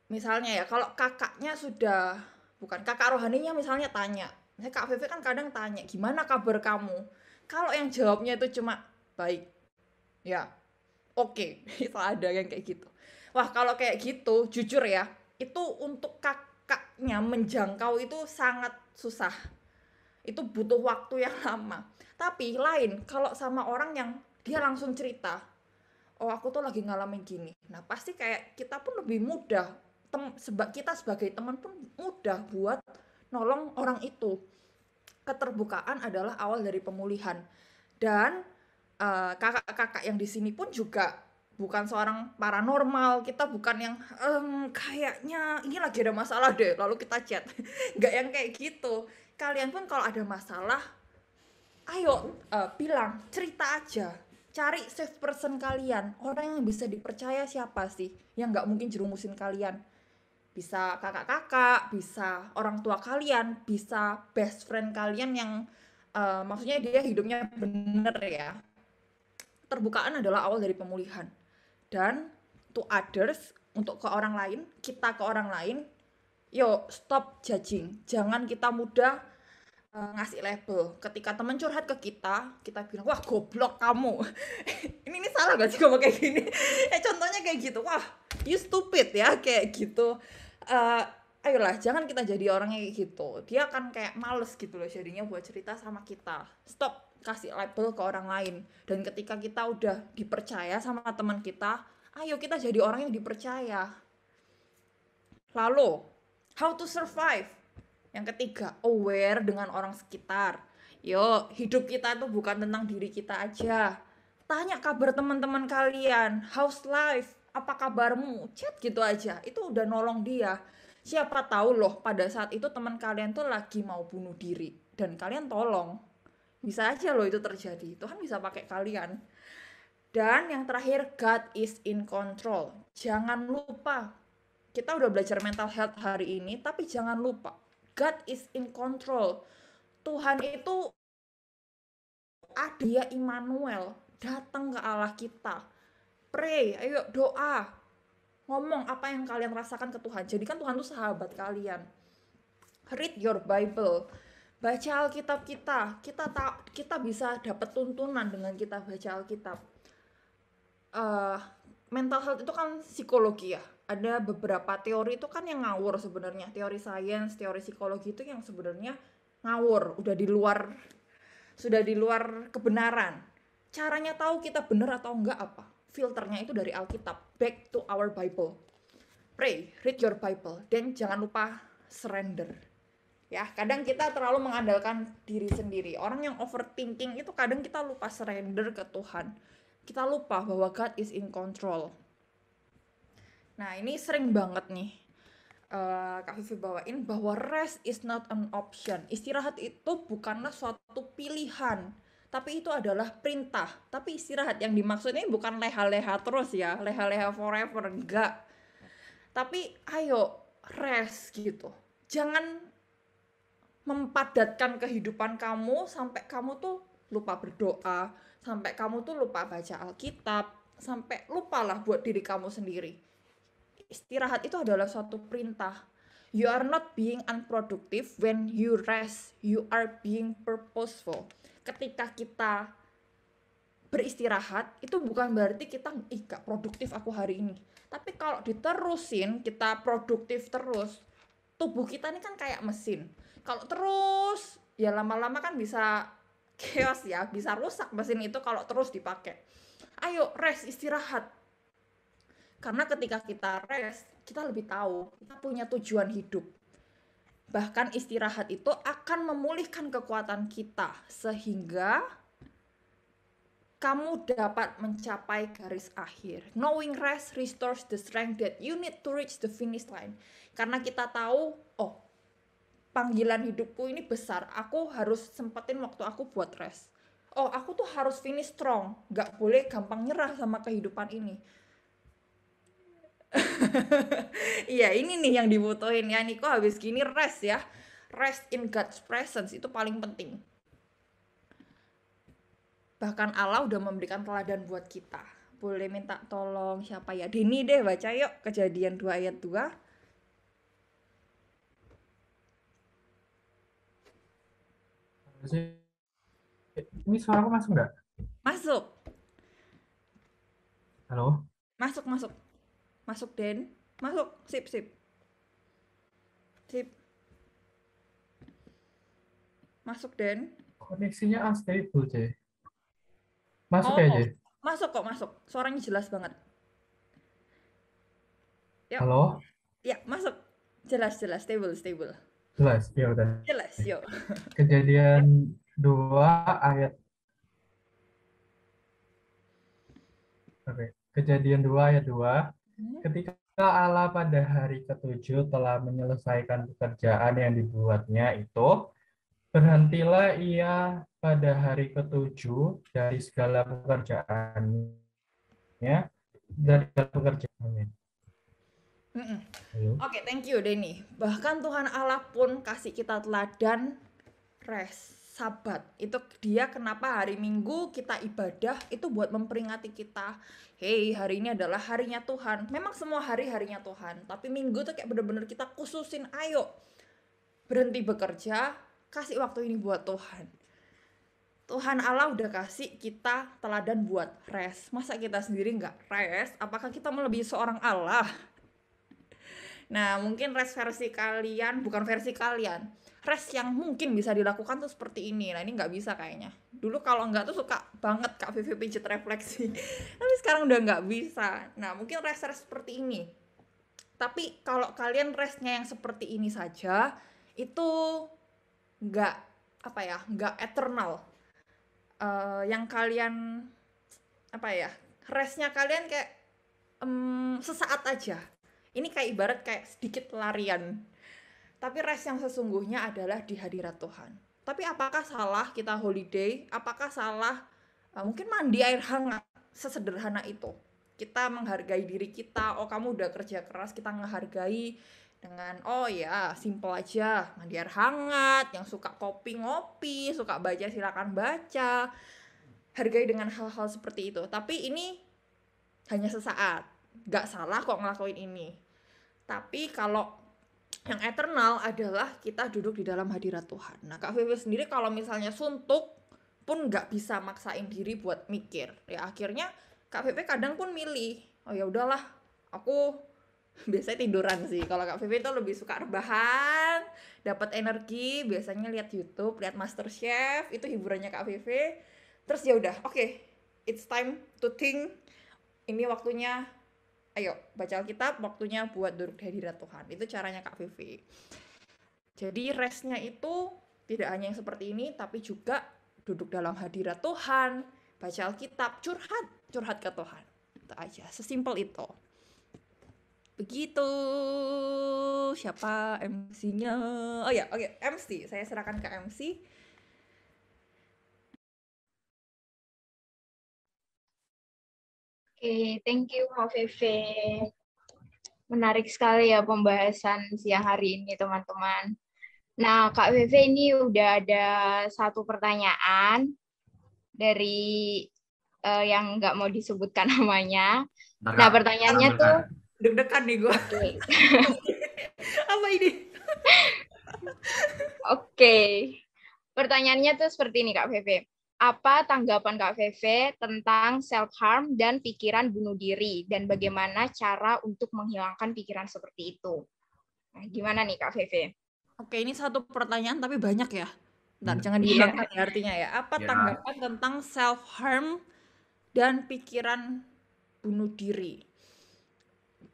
misalnya ya kalau kakaknya sudah bukan kakak rohaninya misalnya tanya saya kak Vivi kan kadang tanya gimana kabar kamu kalau yang jawabnya itu cuma baik ya oke okay. itu ada yang kayak gitu wah kalau kayak gitu jujur ya itu untuk kakaknya menjangkau itu sangat susah itu butuh waktu yang lama tapi lain kalau sama orang yang dia langsung cerita oh aku tuh lagi ngalamin gini nah pasti kayak kita pun lebih mudah tem, seba, kita sebagai teman pun mudah buat nolong orang itu. Keterbukaan adalah awal dari pemulihan. Dan eh, kakak-kakak uh, yang di sini pun juga bukan seorang paranormal, kita bukan yang ehm, kayaknya ini lagi ada masalah deh, lalu kita chat. Gak yang kayak gitu. Kalian pun kalau ada masalah, ayo uh, bilang, cerita aja. Cari safe person kalian, orang yang bisa dipercaya siapa sih, yang nggak mungkin jerumusin kalian bisa kakak-kakak, bisa orang tua kalian, bisa best friend kalian yang uh, maksudnya dia hidupnya bener ya. Terbukaan adalah awal dari pemulihan. Dan to others, untuk ke orang lain, kita ke orang lain, yo stop judging. Jangan kita mudah eh, ngasih label. Ketika temen curhat ke kita, kita bilang, wah goblok kamu. ini, ini salah gak sih kamu kayak gini? eh contohnya kayak gitu, wah you stupid ya, kayak gitu uh, ayolah jangan kita jadi orang kayak gitu dia akan kayak males gitu loh jadinya buat cerita sama kita stop kasih label ke orang lain dan ketika kita udah dipercaya sama teman kita ayo kita jadi orang yang dipercaya lalu how to survive yang ketiga aware dengan orang sekitar Yo, hidup kita itu bukan tentang diri kita aja tanya kabar teman-teman kalian how's life apa kabarmu chat gitu aja itu udah nolong dia siapa tahu loh pada saat itu teman kalian tuh lagi mau bunuh diri dan kalian tolong bisa aja loh itu terjadi Tuhan bisa pakai kalian dan yang terakhir God is in control jangan lupa kita udah belajar mental health hari ini tapi jangan lupa God is in control Tuhan itu ada Immanuel datang ke Allah kita pray, ayo doa, ngomong apa yang kalian rasakan ke Tuhan. Jadi kan Tuhan tuh sahabat kalian. Read your Bible. Baca Alkitab kita. Kita ta kita bisa dapat tuntunan dengan kita baca Alkitab. Uh, mental health itu kan psikologi ya. Ada beberapa teori itu kan yang ngawur sebenarnya. Teori sains, teori psikologi itu yang sebenarnya ngawur, udah di luar sudah di luar kebenaran. Caranya tahu kita benar atau enggak apa? filternya itu dari Alkitab, back to our Bible. Pray, read your Bible, dan jangan lupa surrender. Ya, kadang kita terlalu mengandalkan diri sendiri. Orang yang overthinking itu kadang kita lupa surrender ke Tuhan. Kita lupa bahwa God is in control. Nah, ini sering banget nih uh, Kak Vivi bawain bahwa rest is not an option. Istirahat itu bukanlah suatu pilihan tapi itu adalah perintah. Tapi istirahat yang dimaksudnya bukan leha-leha terus ya, leha-leha forever enggak. Tapi ayo rest gitu. Jangan mempadatkan kehidupan kamu sampai kamu tuh lupa berdoa, sampai kamu tuh lupa baca Alkitab, sampai lupalah buat diri kamu sendiri. Istirahat itu adalah suatu perintah. You are not being unproductive when you rest. You are being purposeful ketika kita beristirahat itu bukan berarti kita ih gak produktif aku hari ini tapi kalau diterusin kita produktif terus tubuh kita ini kan kayak mesin kalau terus ya lama-lama kan bisa chaos ya bisa rusak mesin itu kalau terus dipakai ayo rest istirahat karena ketika kita rest kita lebih tahu kita punya tujuan hidup Bahkan istirahat itu akan memulihkan kekuatan kita sehingga kamu dapat mencapai garis akhir. Knowing rest restores the strength that you need to reach the finish line. Karena kita tahu, oh, panggilan hidupku ini besar. Aku harus sempetin waktu aku buat rest. Oh, aku tuh harus finish strong. Gak boleh gampang nyerah sama kehidupan ini Iya ini nih yang dibutuhin ya Niko habis gini rest ya. Rest in God's presence itu paling penting. Bahkan Allah udah memberikan teladan buat kita. Boleh minta tolong siapa ya? Dini deh baca yuk kejadian 2 ayat 2. Ini aku masuk nggak? Masuk. Halo? Masuk, masuk masuk den masuk sip sip sip masuk den koneksinya unstable C masuk oh, aja ya, masuk kok masuk suaranya jelas banget Yuk. Ya. halo ya masuk jelas jelas stable stable jelas ya udah jelas yo kejadian dua ayat oke okay. kejadian dua ayat dua Hmm. Ketika Allah pada hari ketujuh telah menyelesaikan pekerjaan yang dibuatnya itu, berhentilah ia pada hari ketujuh dari segala pekerjaannya, dari segala pekerjaannya. Mm Oke, okay, thank you Denny. Bahkan Tuhan Allah pun kasih kita teladan rest sabat itu dia kenapa hari minggu kita ibadah itu buat memperingati kita hei hari ini adalah harinya Tuhan memang semua hari harinya Tuhan tapi minggu tuh kayak bener-bener kita khususin ayo berhenti bekerja kasih waktu ini buat Tuhan Tuhan Allah udah kasih kita teladan buat rest masa kita sendiri nggak rest apakah kita mau lebih seorang Allah Nah, mungkin rest versi kalian, bukan versi kalian Rest yang mungkin bisa dilakukan tuh seperti ini nah ini nggak bisa kayaknya dulu kalau nggak tuh suka banget kak Vivi pijit refleksi tapi sekarang udah nggak bisa nah mungkin rest rest seperti ini tapi kalau kalian restnya yang seperti ini saja itu nggak apa ya nggak eternal uh, yang kalian apa ya restnya kalian kayak um, sesaat aja ini kayak ibarat kayak sedikit larian tapi rest yang sesungguhnya adalah di hadirat Tuhan. Tapi apakah salah kita holiday? Apakah salah uh, mungkin mandi air hangat sesederhana itu? Kita menghargai diri kita. Oh, kamu udah kerja keras, kita menghargai dengan oh ya simple aja mandi air hangat yang suka kopi ngopi suka baca silakan baca hargai dengan hal-hal seperti itu tapi ini hanya sesaat gak salah kok ngelakuin ini tapi kalau yang eternal adalah kita duduk di dalam hadirat Tuhan. Nah, Kak Vivi sendiri kalau misalnya suntuk pun nggak bisa maksain diri buat mikir. Ya akhirnya Kak Vivi kadang pun milih, oh ya udahlah, aku biasanya tiduran sih. Kalau Kak Vivi itu lebih suka rebahan, dapat energi, biasanya lihat YouTube, lihat chef itu hiburannya Kak Vivi. Terus ya udah, oke, okay, it's time to think. Ini waktunya ayo baca Alkitab waktunya buat duduk di hadirat Tuhan itu caranya Kak Vivi jadi restnya itu tidak hanya yang seperti ini tapi juga duduk dalam hadirat Tuhan baca Alkitab curhat curhat ke Tuhan itu aja sesimpel itu begitu siapa MC-nya oh ya oke okay. MC saya serahkan ke MC okay, thank you Mbak Feve. Menarik sekali ya pembahasan siang hari ini teman-teman. Nah Kak Feve ini udah ada satu pertanyaan dari uh, yang nggak mau disebutkan namanya. Bentar, nah pertanyaannya bentar. tuh deg-degan nih gue. Okay. Apa ini? Oke, okay. pertanyaannya tuh seperti ini Kak Feve apa tanggapan Kak Feve tentang self harm dan pikiran bunuh diri dan bagaimana cara untuk menghilangkan pikiran seperti itu. Nah, gimana nih Kak Feve? Oke, ini satu pertanyaan tapi banyak ya. Bentar, hmm. jangan iya. dihilangkan yeah. ya artinya ya. Apa yeah. tanggapan tentang self harm dan pikiran bunuh diri?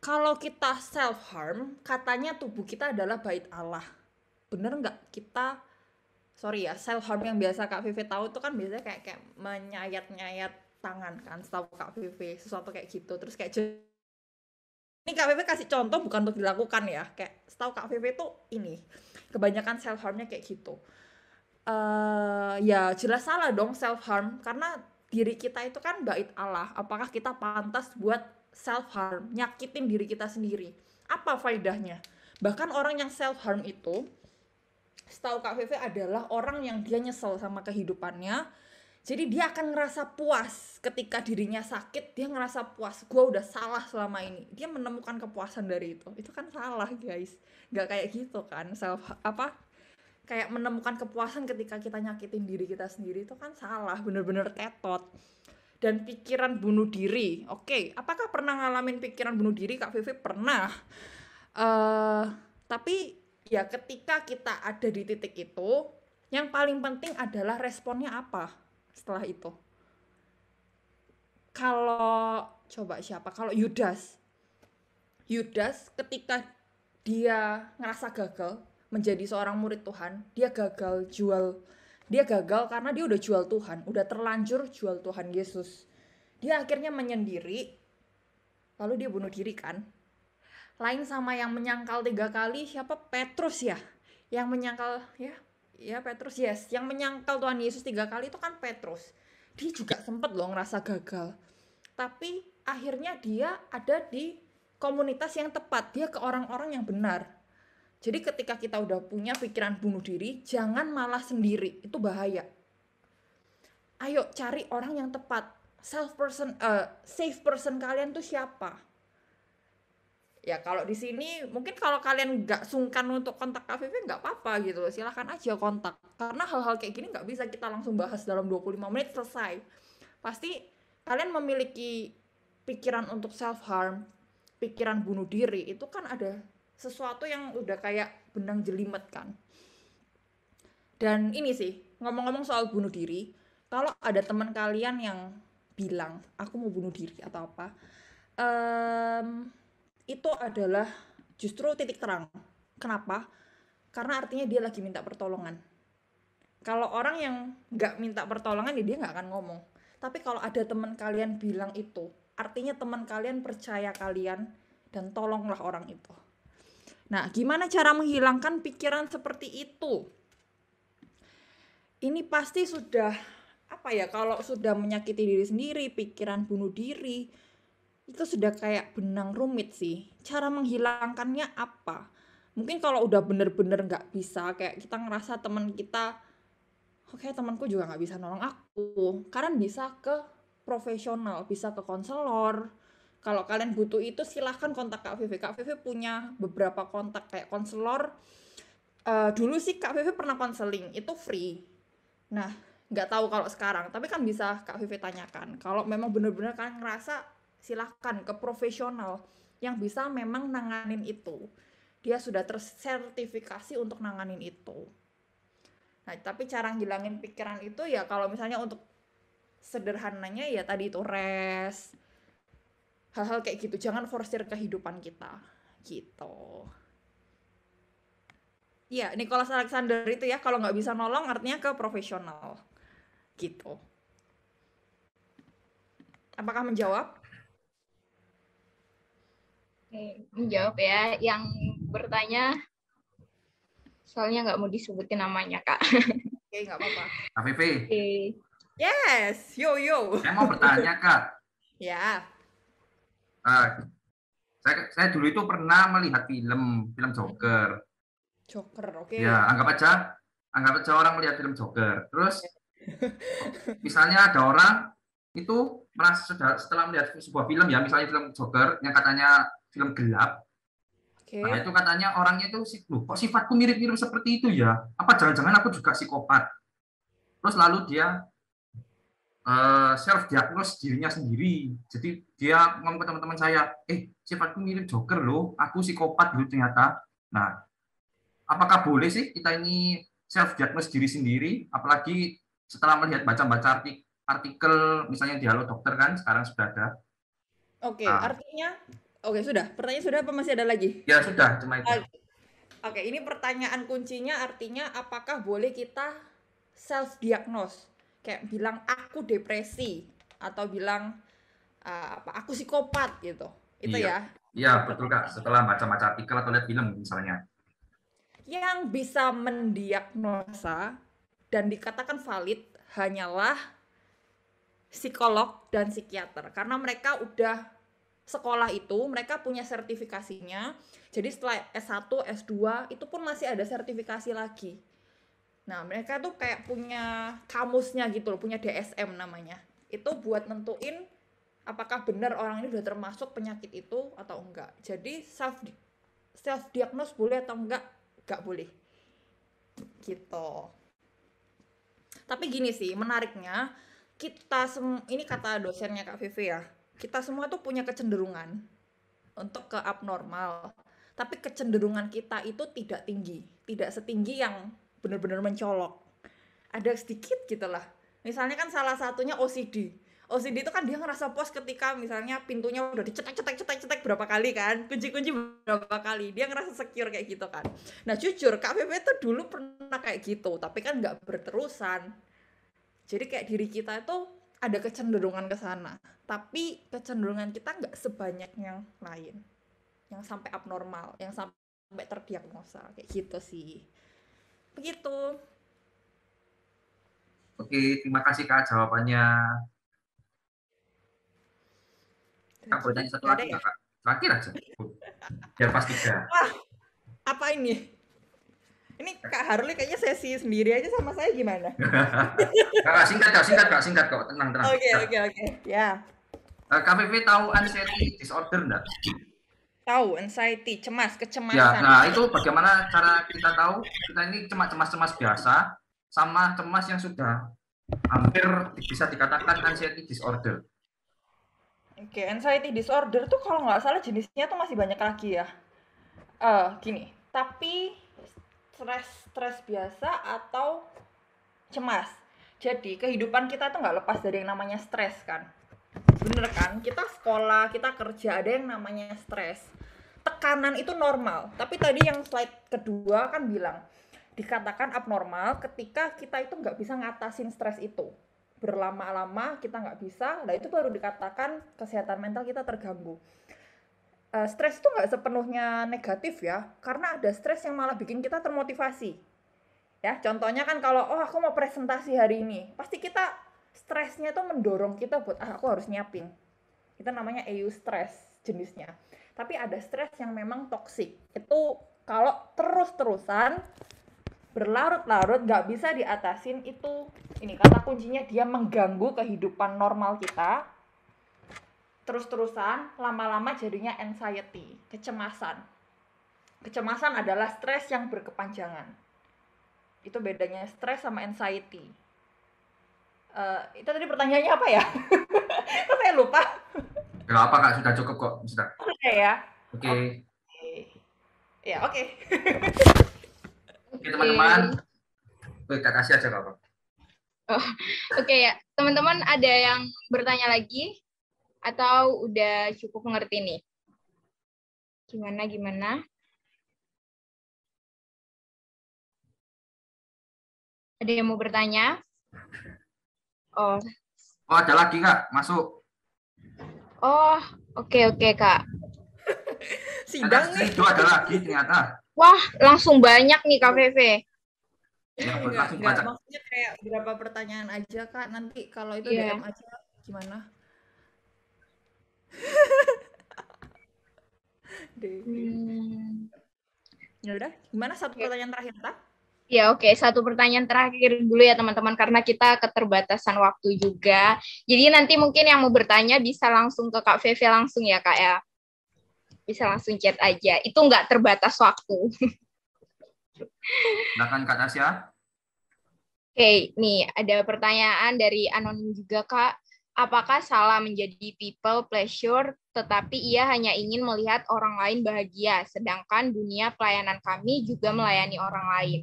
Kalau kita self harm, katanya tubuh kita adalah bait Allah. Bener nggak kita sorry ya self harm yang biasa kak Vivi tahu tuh kan biasanya kayak kayak menyayat nyayat tangan kan setahu kak Vivi sesuatu kayak gitu terus kayak ini kak Vivi kasih contoh bukan untuk dilakukan ya kayak setahu kak Vivi tuh ini kebanyakan self harmnya kayak gitu uh, ya jelas salah dong self harm karena diri kita itu kan bait Allah apakah kita pantas buat self harm nyakitin diri kita sendiri apa faedahnya bahkan orang yang self harm itu setahu Kak Feve adalah orang yang dia nyesel sama kehidupannya jadi dia akan ngerasa puas ketika dirinya sakit dia ngerasa puas gue udah salah selama ini dia menemukan kepuasan dari itu itu kan salah guys Gak kayak gitu kan self apa kayak menemukan kepuasan ketika kita nyakitin diri kita sendiri itu kan salah bener-bener tetot dan pikiran bunuh diri oke okay. apakah pernah ngalamin pikiran bunuh diri kak Vivi pernah uh, tapi ya ketika kita ada di titik itu yang paling penting adalah responnya apa setelah itu kalau coba siapa kalau Yudas Yudas ketika dia ngerasa gagal menjadi seorang murid Tuhan dia gagal jual dia gagal karena dia udah jual Tuhan udah terlanjur jual Tuhan Yesus dia akhirnya menyendiri lalu dia bunuh diri kan lain sama yang menyangkal tiga kali siapa Petrus ya yang menyangkal ya ya Petrus yes yang menyangkal Tuhan Yesus tiga kali itu kan Petrus dia juga sempat loh ngerasa gagal tapi akhirnya dia ada di komunitas yang tepat dia ke orang-orang yang benar jadi ketika kita udah punya pikiran bunuh diri jangan malah sendiri itu bahaya ayo cari orang yang tepat self person uh, safe person kalian tuh siapa ya kalau di sini mungkin kalau kalian nggak sungkan untuk kontak KVV nggak apa-apa gitu loh silahkan aja kontak karena hal-hal kayak gini nggak bisa kita langsung bahas dalam 25 menit selesai pasti kalian memiliki pikiran untuk self harm pikiran bunuh diri itu kan ada sesuatu yang udah kayak benang jelimet kan dan ini sih ngomong-ngomong soal bunuh diri kalau ada teman kalian yang bilang aku mau bunuh diri atau apa um, itu adalah justru titik terang. Kenapa? Karena artinya dia lagi minta pertolongan. Kalau orang yang nggak minta pertolongan, ya dia nggak akan ngomong. Tapi kalau ada teman kalian bilang itu, artinya teman kalian percaya kalian dan tolonglah orang itu. Nah, gimana cara menghilangkan pikiran seperti itu? Ini pasti sudah apa ya? Kalau sudah menyakiti diri sendiri, pikiran bunuh diri, itu sudah kayak benang rumit sih. Cara menghilangkannya apa? Mungkin kalau udah bener-bener nggak bisa, kayak kita ngerasa teman kita, oke oh, okay, temanku juga nggak bisa nolong aku. Kalian bisa ke profesional, bisa ke konselor. Kalau kalian butuh itu silahkan kontak Kak Vivi. Kak Vivi punya beberapa kontak kayak konselor. Uh, dulu sih Kak Vivi pernah konseling, itu free. Nah, nggak tahu kalau sekarang, tapi kan bisa Kak Vivi tanyakan. Kalau memang bener-bener kalian ngerasa silahkan ke profesional yang bisa memang nanganin itu. Dia sudah tersertifikasi untuk nanganin itu. Nah, tapi cara ngilangin pikiran itu ya kalau misalnya untuk sederhananya ya tadi itu rest. Hal-hal kayak gitu, jangan forsir kehidupan kita. Gitu. Ya, Nicholas Alexander itu ya kalau nggak bisa nolong artinya ke profesional. Gitu. Apakah menjawab? Oke, menjawab ya. Yang bertanya, soalnya nggak mau disebutin namanya, Kak. Oke, nggak apa-apa. KPP. Oke. Yes, yo yo. Saya mau bertanya, Kak. ya. Uh, saya, saya dulu itu pernah melihat film film Joker. Joker, oke. Okay. Ya, anggap aja anggap aja orang melihat film Joker. Terus misalnya ada orang itu merasa setelah melihat sebuah film ya, misalnya film Joker yang katanya film gelap. Okay. Nah, itu katanya orangnya itu loh, kok sifatku mirip-mirip seperti itu ya? Apa jangan-jangan aku juga psikopat? Terus lalu dia uh, eh, self diagnosis dirinya sendiri. Jadi dia ngomong ke teman-teman saya, "Eh, sifatku mirip Joker loh, aku psikopat dulu ternyata." Nah, apakah boleh sih kita ini self diagnosis diri sendiri apalagi setelah melihat baca-baca artikel, artikel misalnya dialog dokter kan sekarang sudah ada. Oke, okay, nah, artinya Oke, sudah. Pertanyaan sudah apa masih ada lagi? Ya, sudah, cuma itu. Oke, ini pertanyaan kuncinya artinya apakah boleh kita self diagnose? Kayak bilang aku depresi atau bilang uh, apa aku psikopat gitu. Itu iya. ya. Iya, betul Kak. Setelah baca-baca artikel atau lihat film misalnya. Yang bisa mendiagnosa dan dikatakan valid hanyalah psikolog dan psikiater karena mereka udah sekolah itu mereka punya sertifikasinya. Jadi setelah S1, S2 itu pun masih ada sertifikasi lagi. Nah, mereka tuh kayak punya kamusnya gitu loh, punya DSM namanya. Itu buat nentuin apakah benar orang ini sudah termasuk penyakit itu atau enggak. Jadi self self diagnose boleh atau enggak? Enggak boleh. Gitu. Tapi gini sih, menariknya kita sem ini kata dosennya Kak Vivi ya kita semua tuh punya kecenderungan untuk ke abnormal. Tapi kecenderungan kita itu tidak tinggi, tidak setinggi yang benar-benar mencolok. Ada sedikit gitu lah. Misalnya kan salah satunya OCD. OCD itu kan dia ngerasa puas ketika misalnya pintunya udah dicetak cetek cetek cetek berapa kali kan, kunci-kunci berapa kali, dia ngerasa secure kayak gitu kan. Nah jujur, KPP Pepe tuh dulu pernah kayak gitu, tapi kan nggak berterusan. Jadi kayak diri kita itu ada kecenderungan ke sana tapi kecenderungan kita nggak sebanyak yang lain yang sampai abnormal yang sampai terdiagnosa kayak gitu sih begitu oke terima kasih kak jawabannya kak boleh tanya satu lagi ya? kak terakhir aja biar pasti ya. apa ini ini Kak Harley kayaknya sesi sendiri aja sama saya gimana? Kakak singkat Kak singkat kak, singkat kok, tenang tenang. Oke oke oke, ya. Eh, KPP tahu anxiety disorder enggak? Tahu, anxiety, cemas, kecemasan. Ya, nah itu bagaimana cara kita tahu kita ini cemas-cemas biasa sama cemas yang sudah hampir bisa dikatakan anxiety disorder. Oke, okay, anxiety disorder tuh kalau nggak salah jenisnya tuh masih banyak lagi ya. Uh, gini, tapi stres stres biasa atau cemas jadi kehidupan kita itu nggak lepas dari yang namanya stres kan bener kan kita sekolah kita kerja ada yang namanya stres tekanan itu normal tapi tadi yang slide kedua kan bilang dikatakan abnormal ketika kita itu nggak bisa ngatasin stres itu berlama-lama kita nggak bisa nah itu baru dikatakan kesehatan mental kita terganggu Eh, stres itu nggak sepenuhnya negatif ya, karena ada stres yang malah bikin kita termotivasi. Ya, contohnya kan kalau oh aku mau presentasi hari ini, pasti kita stresnya itu mendorong kita buat ah aku harus nyiapin. Kita namanya EU stress jenisnya. Tapi ada stres yang memang toksik. Itu kalau terus-terusan berlarut-larut nggak bisa diatasin itu ini kata kuncinya dia mengganggu kehidupan normal kita terus-terusan lama-lama jadinya anxiety, kecemasan. Kecemasan adalah stres yang berkepanjangan. Itu bedanya stres sama anxiety. Uh, itu tadi pertanyaannya apa ya? Kok saya lupa? Gak apa kak, sudah cukup kok. Sudah. Oke okay, ya. Oke. Okay. Ya oke. Okay. oke teman-teman. Oke kak kasih aja kak. Oh, oke okay, ya teman-teman ada yang bertanya lagi? atau udah cukup ngerti nih? Gimana gimana? Ada yang mau bertanya? Oh. Oh, ada lagi Kak, masuk. Oh, oke okay, oke okay, Kak. Sidang nih. Itu ada lagi ternyata. Wah, langsung banyak nih Kak VV. Ya, enggak, enggak. Maksudnya kayak berapa pertanyaan aja Kak, nanti kalau itu yeah. DM aja gimana? Hmm. Ya udah, gimana satu okay. pertanyaan terakhir, tak? Ya oke, okay. satu pertanyaan terakhir dulu ya teman-teman karena kita keterbatasan waktu juga. Jadi nanti mungkin yang mau bertanya bisa langsung ke Kak Feve langsung ya Kak ya. Bisa langsung chat aja. Itu nggak terbatas waktu. Silakan Kak Tasya. Oke, okay, nih ada pertanyaan dari anonim juga Kak. Apakah salah menjadi people pleasure, tetapi ia hanya ingin melihat orang lain bahagia, sedangkan dunia pelayanan kami juga melayani orang lain?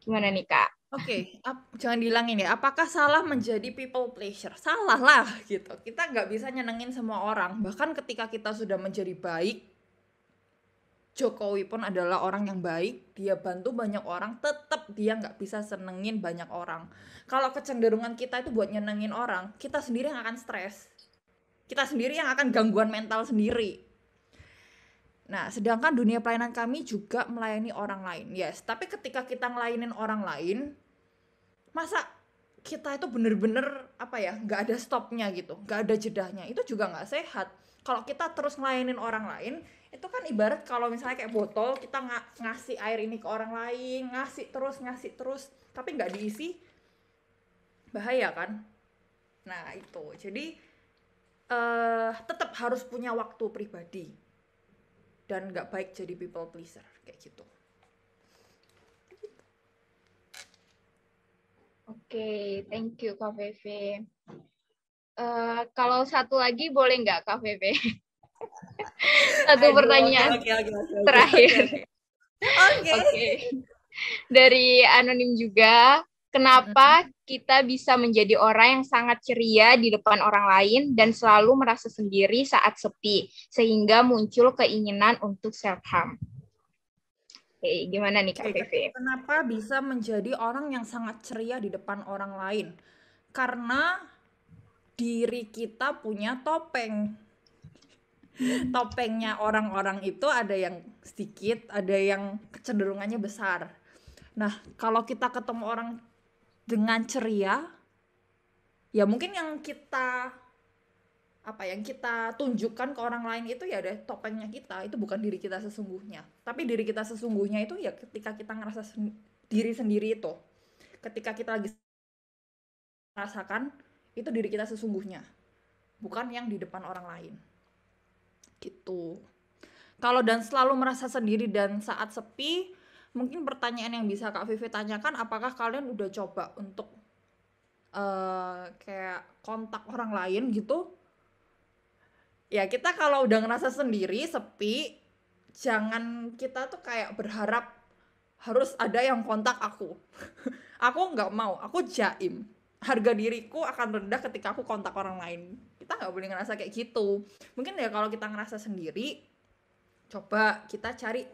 Gimana nih, Kak? Oke, okay, jangan bilang ini ya. Apakah salah menjadi people pleasure? Salah lah gitu. Kita nggak bisa nyenengin semua orang. Bahkan ketika kita sudah menjadi baik, Jokowi pun adalah orang yang baik, dia bantu banyak orang, tetap dia nggak bisa senengin banyak orang. Kalau kecenderungan kita itu buat nyenengin orang, kita sendiri yang akan stres. Kita sendiri yang akan gangguan mental sendiri. Nah, sedangkan dunia pelayanan kami juga melayani orang lain. Yes, tapi ketika kita ngelayanin orang lain, masa kita itu bener-bener apa ya, nggak ada stopnya gitu, nggak ada jedahnya. Itu juga nggak sehat. Kalau kita terus ngelayanin orang lain, itu kan ibarat kalau misalnya kayak botol kita ng ngasih air ini ke orang lain ngasih terus ngasih terus tapi nggak diisi bahaya kan nah itu jadi uh, eh, tetap harus punya waktu pribadi dan nggak baik jadi people pleaser kayak gitu Oke, okay, thank you Kak Feve. Uh, eh, kalau satu lagi boleh nggak Kak Feve? Satu Aduh, pertanyaan okay, okay, okay, terakhir. Oke. Okay. Dari anonim juga, kenapa kita bisa menjadi orang yang sangat ceria di depan orang lain dan selalu merasa sendiri saat sepi, sehingga muncul keinginan untuk self harm? Oke, gimana nih Kak Vivi? Kenapa bisa menjadi orang yang sangat ceria di depan orang lain? Karena diri kita punya topeng topengnya orang-orang itu ada yang sedikit, ada yang kecenderungannya besar. Nah, kalau kita ketemu orang dengan ceria, ya mungkin yang kita apa yang kita tunjukkan ke orang lain itu ya deh topengnya kita itu bukan diri kita sesungguhnya tapi diri kita sesungguhnya itu ya ketika kita ngerasa sen diri sendiri itu ketika kita lagi rasakan itu diri kita sesungguhnya bukan yang di depan orang lain gitu kalau dan selalu merasa sendiri dan saat sepi mungkin pertanyaan yang bisa kak Vivi tanyakan apakah kalian udah coba untuk uh, kayak kontak orang lain gitu ya kita kalau udah ngerasa sendiri sepi jangan kita tuh kayak berharap harus ada yang kontak aku aku nggak mau aku jaim harga diriku akan rendah ketika aku kontak orang lain kita nggak boleh ngerasa kayak gitu mungkin ya kalau kita ngerasa sendiri coba kita cari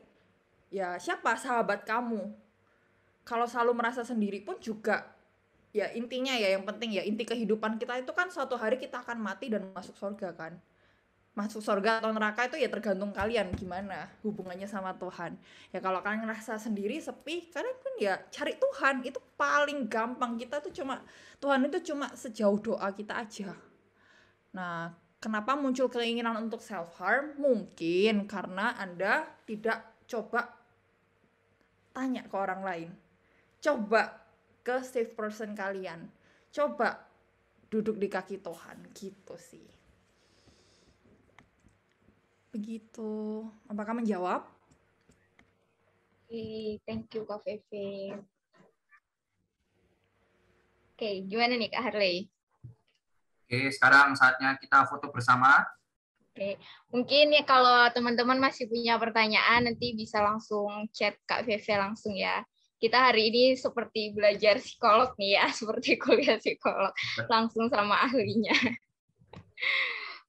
ya siapa sahabat kamu kalau selalu merasa sendiri pun juga ya intinya ya yang penting ya inti kehidupan kita itu kan suatu hari kita akan mati dan masuk surga kan masuk surga atau neraka itu ya tergantung kalian gimana hubungannya sama Tuhan. Ya kalau kalian ngerasa sendiri sepi, kalian pun ya cari Tuhan itu paling gampang. Kita tuh cuma Tuhan itu cuma sejauh doa kita aja. Nah, kenapa muncul keinginan untuk self harm? Mungkin karena Anda tidak coba tanya ke orang lain. Coba ke safe person kalian. Coba duduk di kaki Tuhan gitu sih. Begitu. Apakah menjawab? Oke, thank you Kak Feve. Oke, okay, gimana nih Kak Harley? Oke, okay, sekarang saatnya kita foto bersama. Oke, mungkin ya kalau teman-teman masih punya pertanyaan nanti bisa langsung chat Kak Feve langsung ya. Kita hari ini seperti belajar psikolog nih ya, seperti kuliah psikolog langsung sama ahlinya.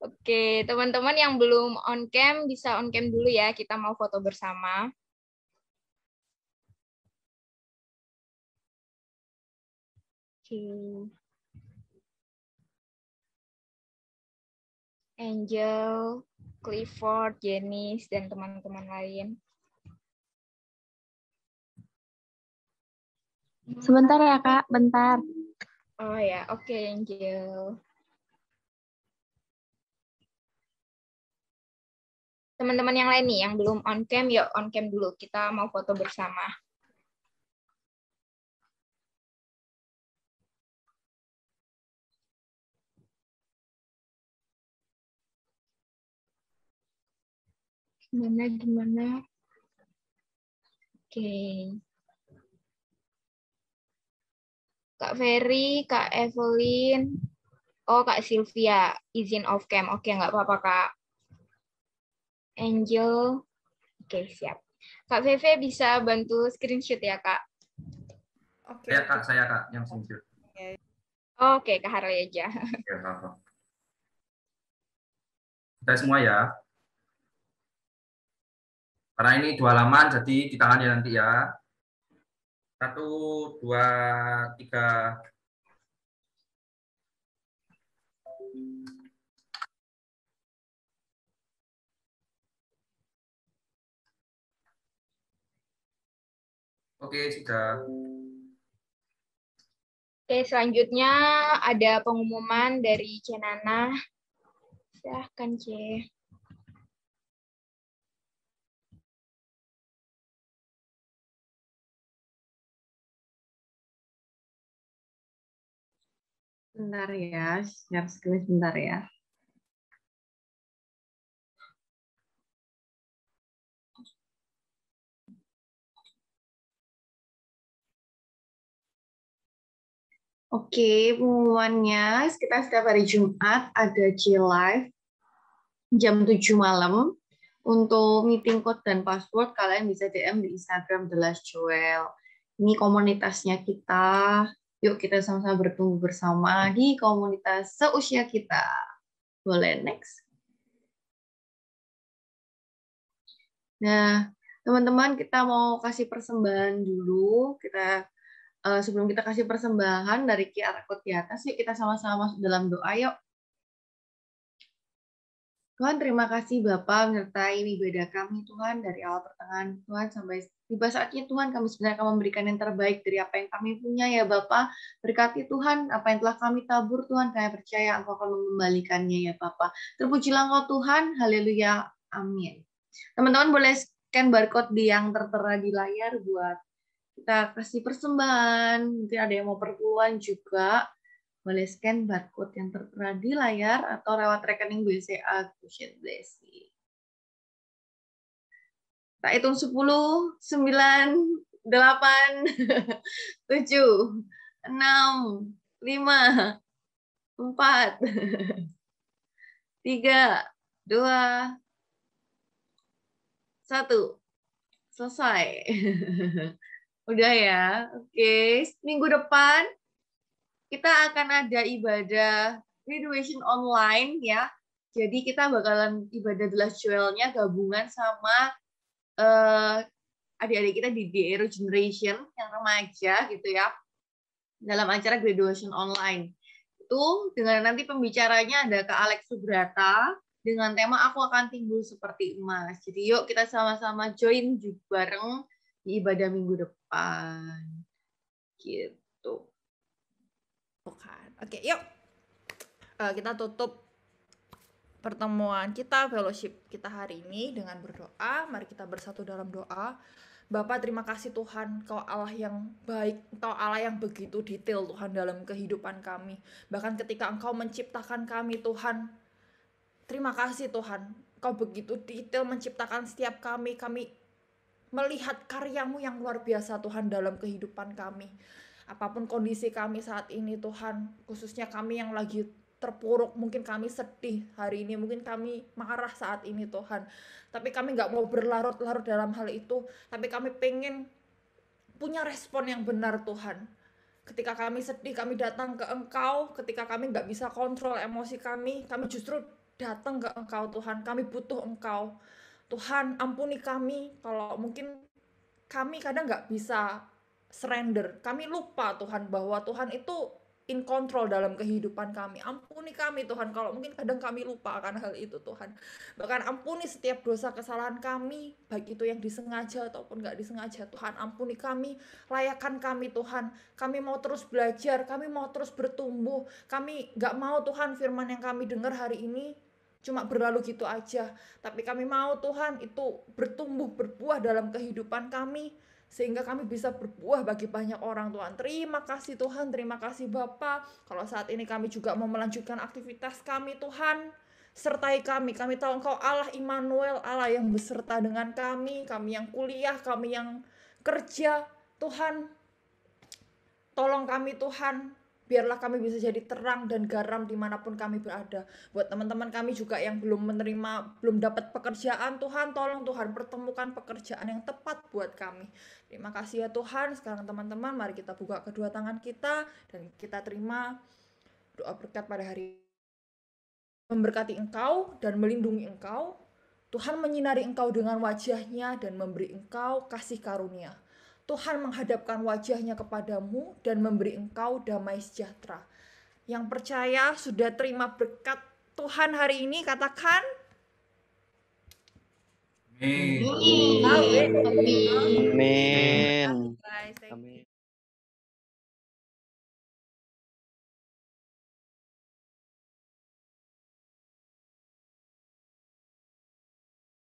Oke, teman-teman yang belum on cam bisa on cam dulu ya. Kita mau foto bersama. Oke. Angel, Clifford, Janice, dan teman-teman lain. Sebentar ya, Kak. Bentar. Oh ya, oke, okay, Angel. teman-teman yang lain nih yang belum on cam yuk on cam dulu kita mau foto bersama gimana gimana oke okay. Kak Ferry, Kak Evelyn, oh Kak Sylvia, izin off cam. Oke, okay, nggak apa-apa Kak. Angel. Oke, siap. Kak Feve bisa bantu screenshot ya, Kak? Oke. Okay. Iya, Kak. Saya, Kak, yang screenshot. Oke, okay. okay, Kak Harley aja. Oke, iya, Kak. Kita semua ya. Karena ini dua halaman, jadi di tangan nanti ya. Satu, dua, tiga, Oke, sudah. Oke, selanjutnya ada pengumuman dari Cenana. Silahkan, C. Bentar ya, share screen sebentar ya. Oke, pengumumannya kita setiap hari Jumat ada G Live jam 7 malam. Untuk meeting code dan password kalian bisa DM di Instagram The Last Jewel. Ini komunitasnya kita. Yuk kita sama-sama bertumbuh bersama di komunitas seusia kita. Boleh next. Nah, teman-teman kita mau kasih persembahan dulu. Kita uh, sebelum kita kasih persembahan dari QR Code di atas, yuk kita sama-sama masuk dalam doa yuk. Tuhan, terima kasih Bapak menyertai ibadah kami, Tuhan, dari awal pertengahan, Tuhan, sampai tiba saatnya Tuhan, kami sebenarnya akan memberikan yang terbaik dari apa yang kami punya ya Bapak. Berkati Tuhan, apa yang telah kami tabur, Tuhan, kami percaya Engkau akan mengembalikannya ya Bapak. Terpujilah Engkau Tuhan, haleluya, amin. Teman-teman boleh scan barcode di yang tertera di layar buat kita kasih persembahan, nanti ada yang mau perpuluhan juga, boleh scan barcode yang tertera di layar atau lewat rekening BCA Cushion Blessing. Kita hitung 10, 9, 8, 7, 6, 5, 4, 3, 2, 1. Selesai. Udah ya, oke. Okay. Minggu depan kita akan ada ibadah graduation online ya. Jadi kita bakalan ibadah The Last gabungan sama uh, adik-adik kita di The Aero Generation yang remaja gitu ya dalam acara graduation online itu dengan nanti pembicaranya ada Kak Alex Subrata dengan tema aku akan timbul seperti emas. Jadi yuk kita sama-sama join juga bareng di ibadah minggu depan kapan gitu bukan oke yuk uh, kita tutup pertemuan kita fellowship kita hari ini dengan berdoa mari kita bersatu dalam doa Bapak terima kasih Tuhan kau Allah yang baik, kau Allah yang begitu detail Tuhan dalam kehidupan kami. Bahkan ketika engkau menciptakan kami Tuhan, terima kasih Tuhan kau begitu detail menciptakan setiap kami, kami melihat karyamu yang luar biasa Tuhan dalam kehidupan kami. Apapun kondisi kami saat ini Tuhan, khususnya kami yang lagi terpuruk, mungkin kami sedih hari ini, mungkin kami marah saat ini Tuhan. Tapi kami nggak mau berlarut-larut dalam hal itu, tapi kami pengen punya respon yang benar Tuhan. Ketika kami sedih, kami datang ke Engkau. Ketika kami nggak bisa kontrol emosi kami, kami justru datang ke Engkau Tuhan. Kami butuh Engkau. Tuhan ampuni kami kalau mungkin kami kadang nggak bisa surrender. Kami lupa Tuhan bahwa Tuhan itu in control dalam kehidupan kami. Ampuni kami Tuhan kalau mungkin kadang kami lupa akan hal itu Tuhan. Bahkan ampuni setiap dosa kesalahan kami, baik itu yang disengaja ataupun nggak disengaja Tuhan. Ampuni kami, layakan kami Tuhan. Kami mau terus belajar, kami mau terus bertumbuh. Kami nggak mau Tuhan firman yang kami dengar hari ini cuma berlalu gitu aja. Tapi kami mau Tuhan itu bertumbuh berbuah dalam kehidupan kami sehingga kami bisa berbuah bagi banyak orang Tuhan. Terima kasih Tuhan, terima kasih Bapak. Kalau saat ini kami juga mau melanjutkan aktivitas kami Tuhan, sertai kami. Kami tahu Engkau Allah Immanuel, Allah yang beserta dengan kami, kami yang kuliah, kami yang kerja. Tuhan, tolong kami Tuhan, biarlah kami bisa jadi terang dan garam dimanapun kami berada. Buat teman-teman kami juga yang belum menerima, belum dapat pekerjaan, Tuhan tolong Tuhan pertemukan pekerjaan yang tepat buat kami. Terima kasih ya Tuhan. Sekarang teman-teman mari kita buka kedua tangan kita dan kita terima doa berkat pada hari memberkati engkau dan melindungi engkau. Tuhan menyinari engkau dengan wajahnya dan memberi engkau kasih karunia. Tuhan menghadapkan wajahnya kepadamu dan memberi engkau damai sejahtera. Yang percaya sudah terima berkat Tuhan hari ini katakan Amin. Amin. Amin. Amin. Amin. Amin.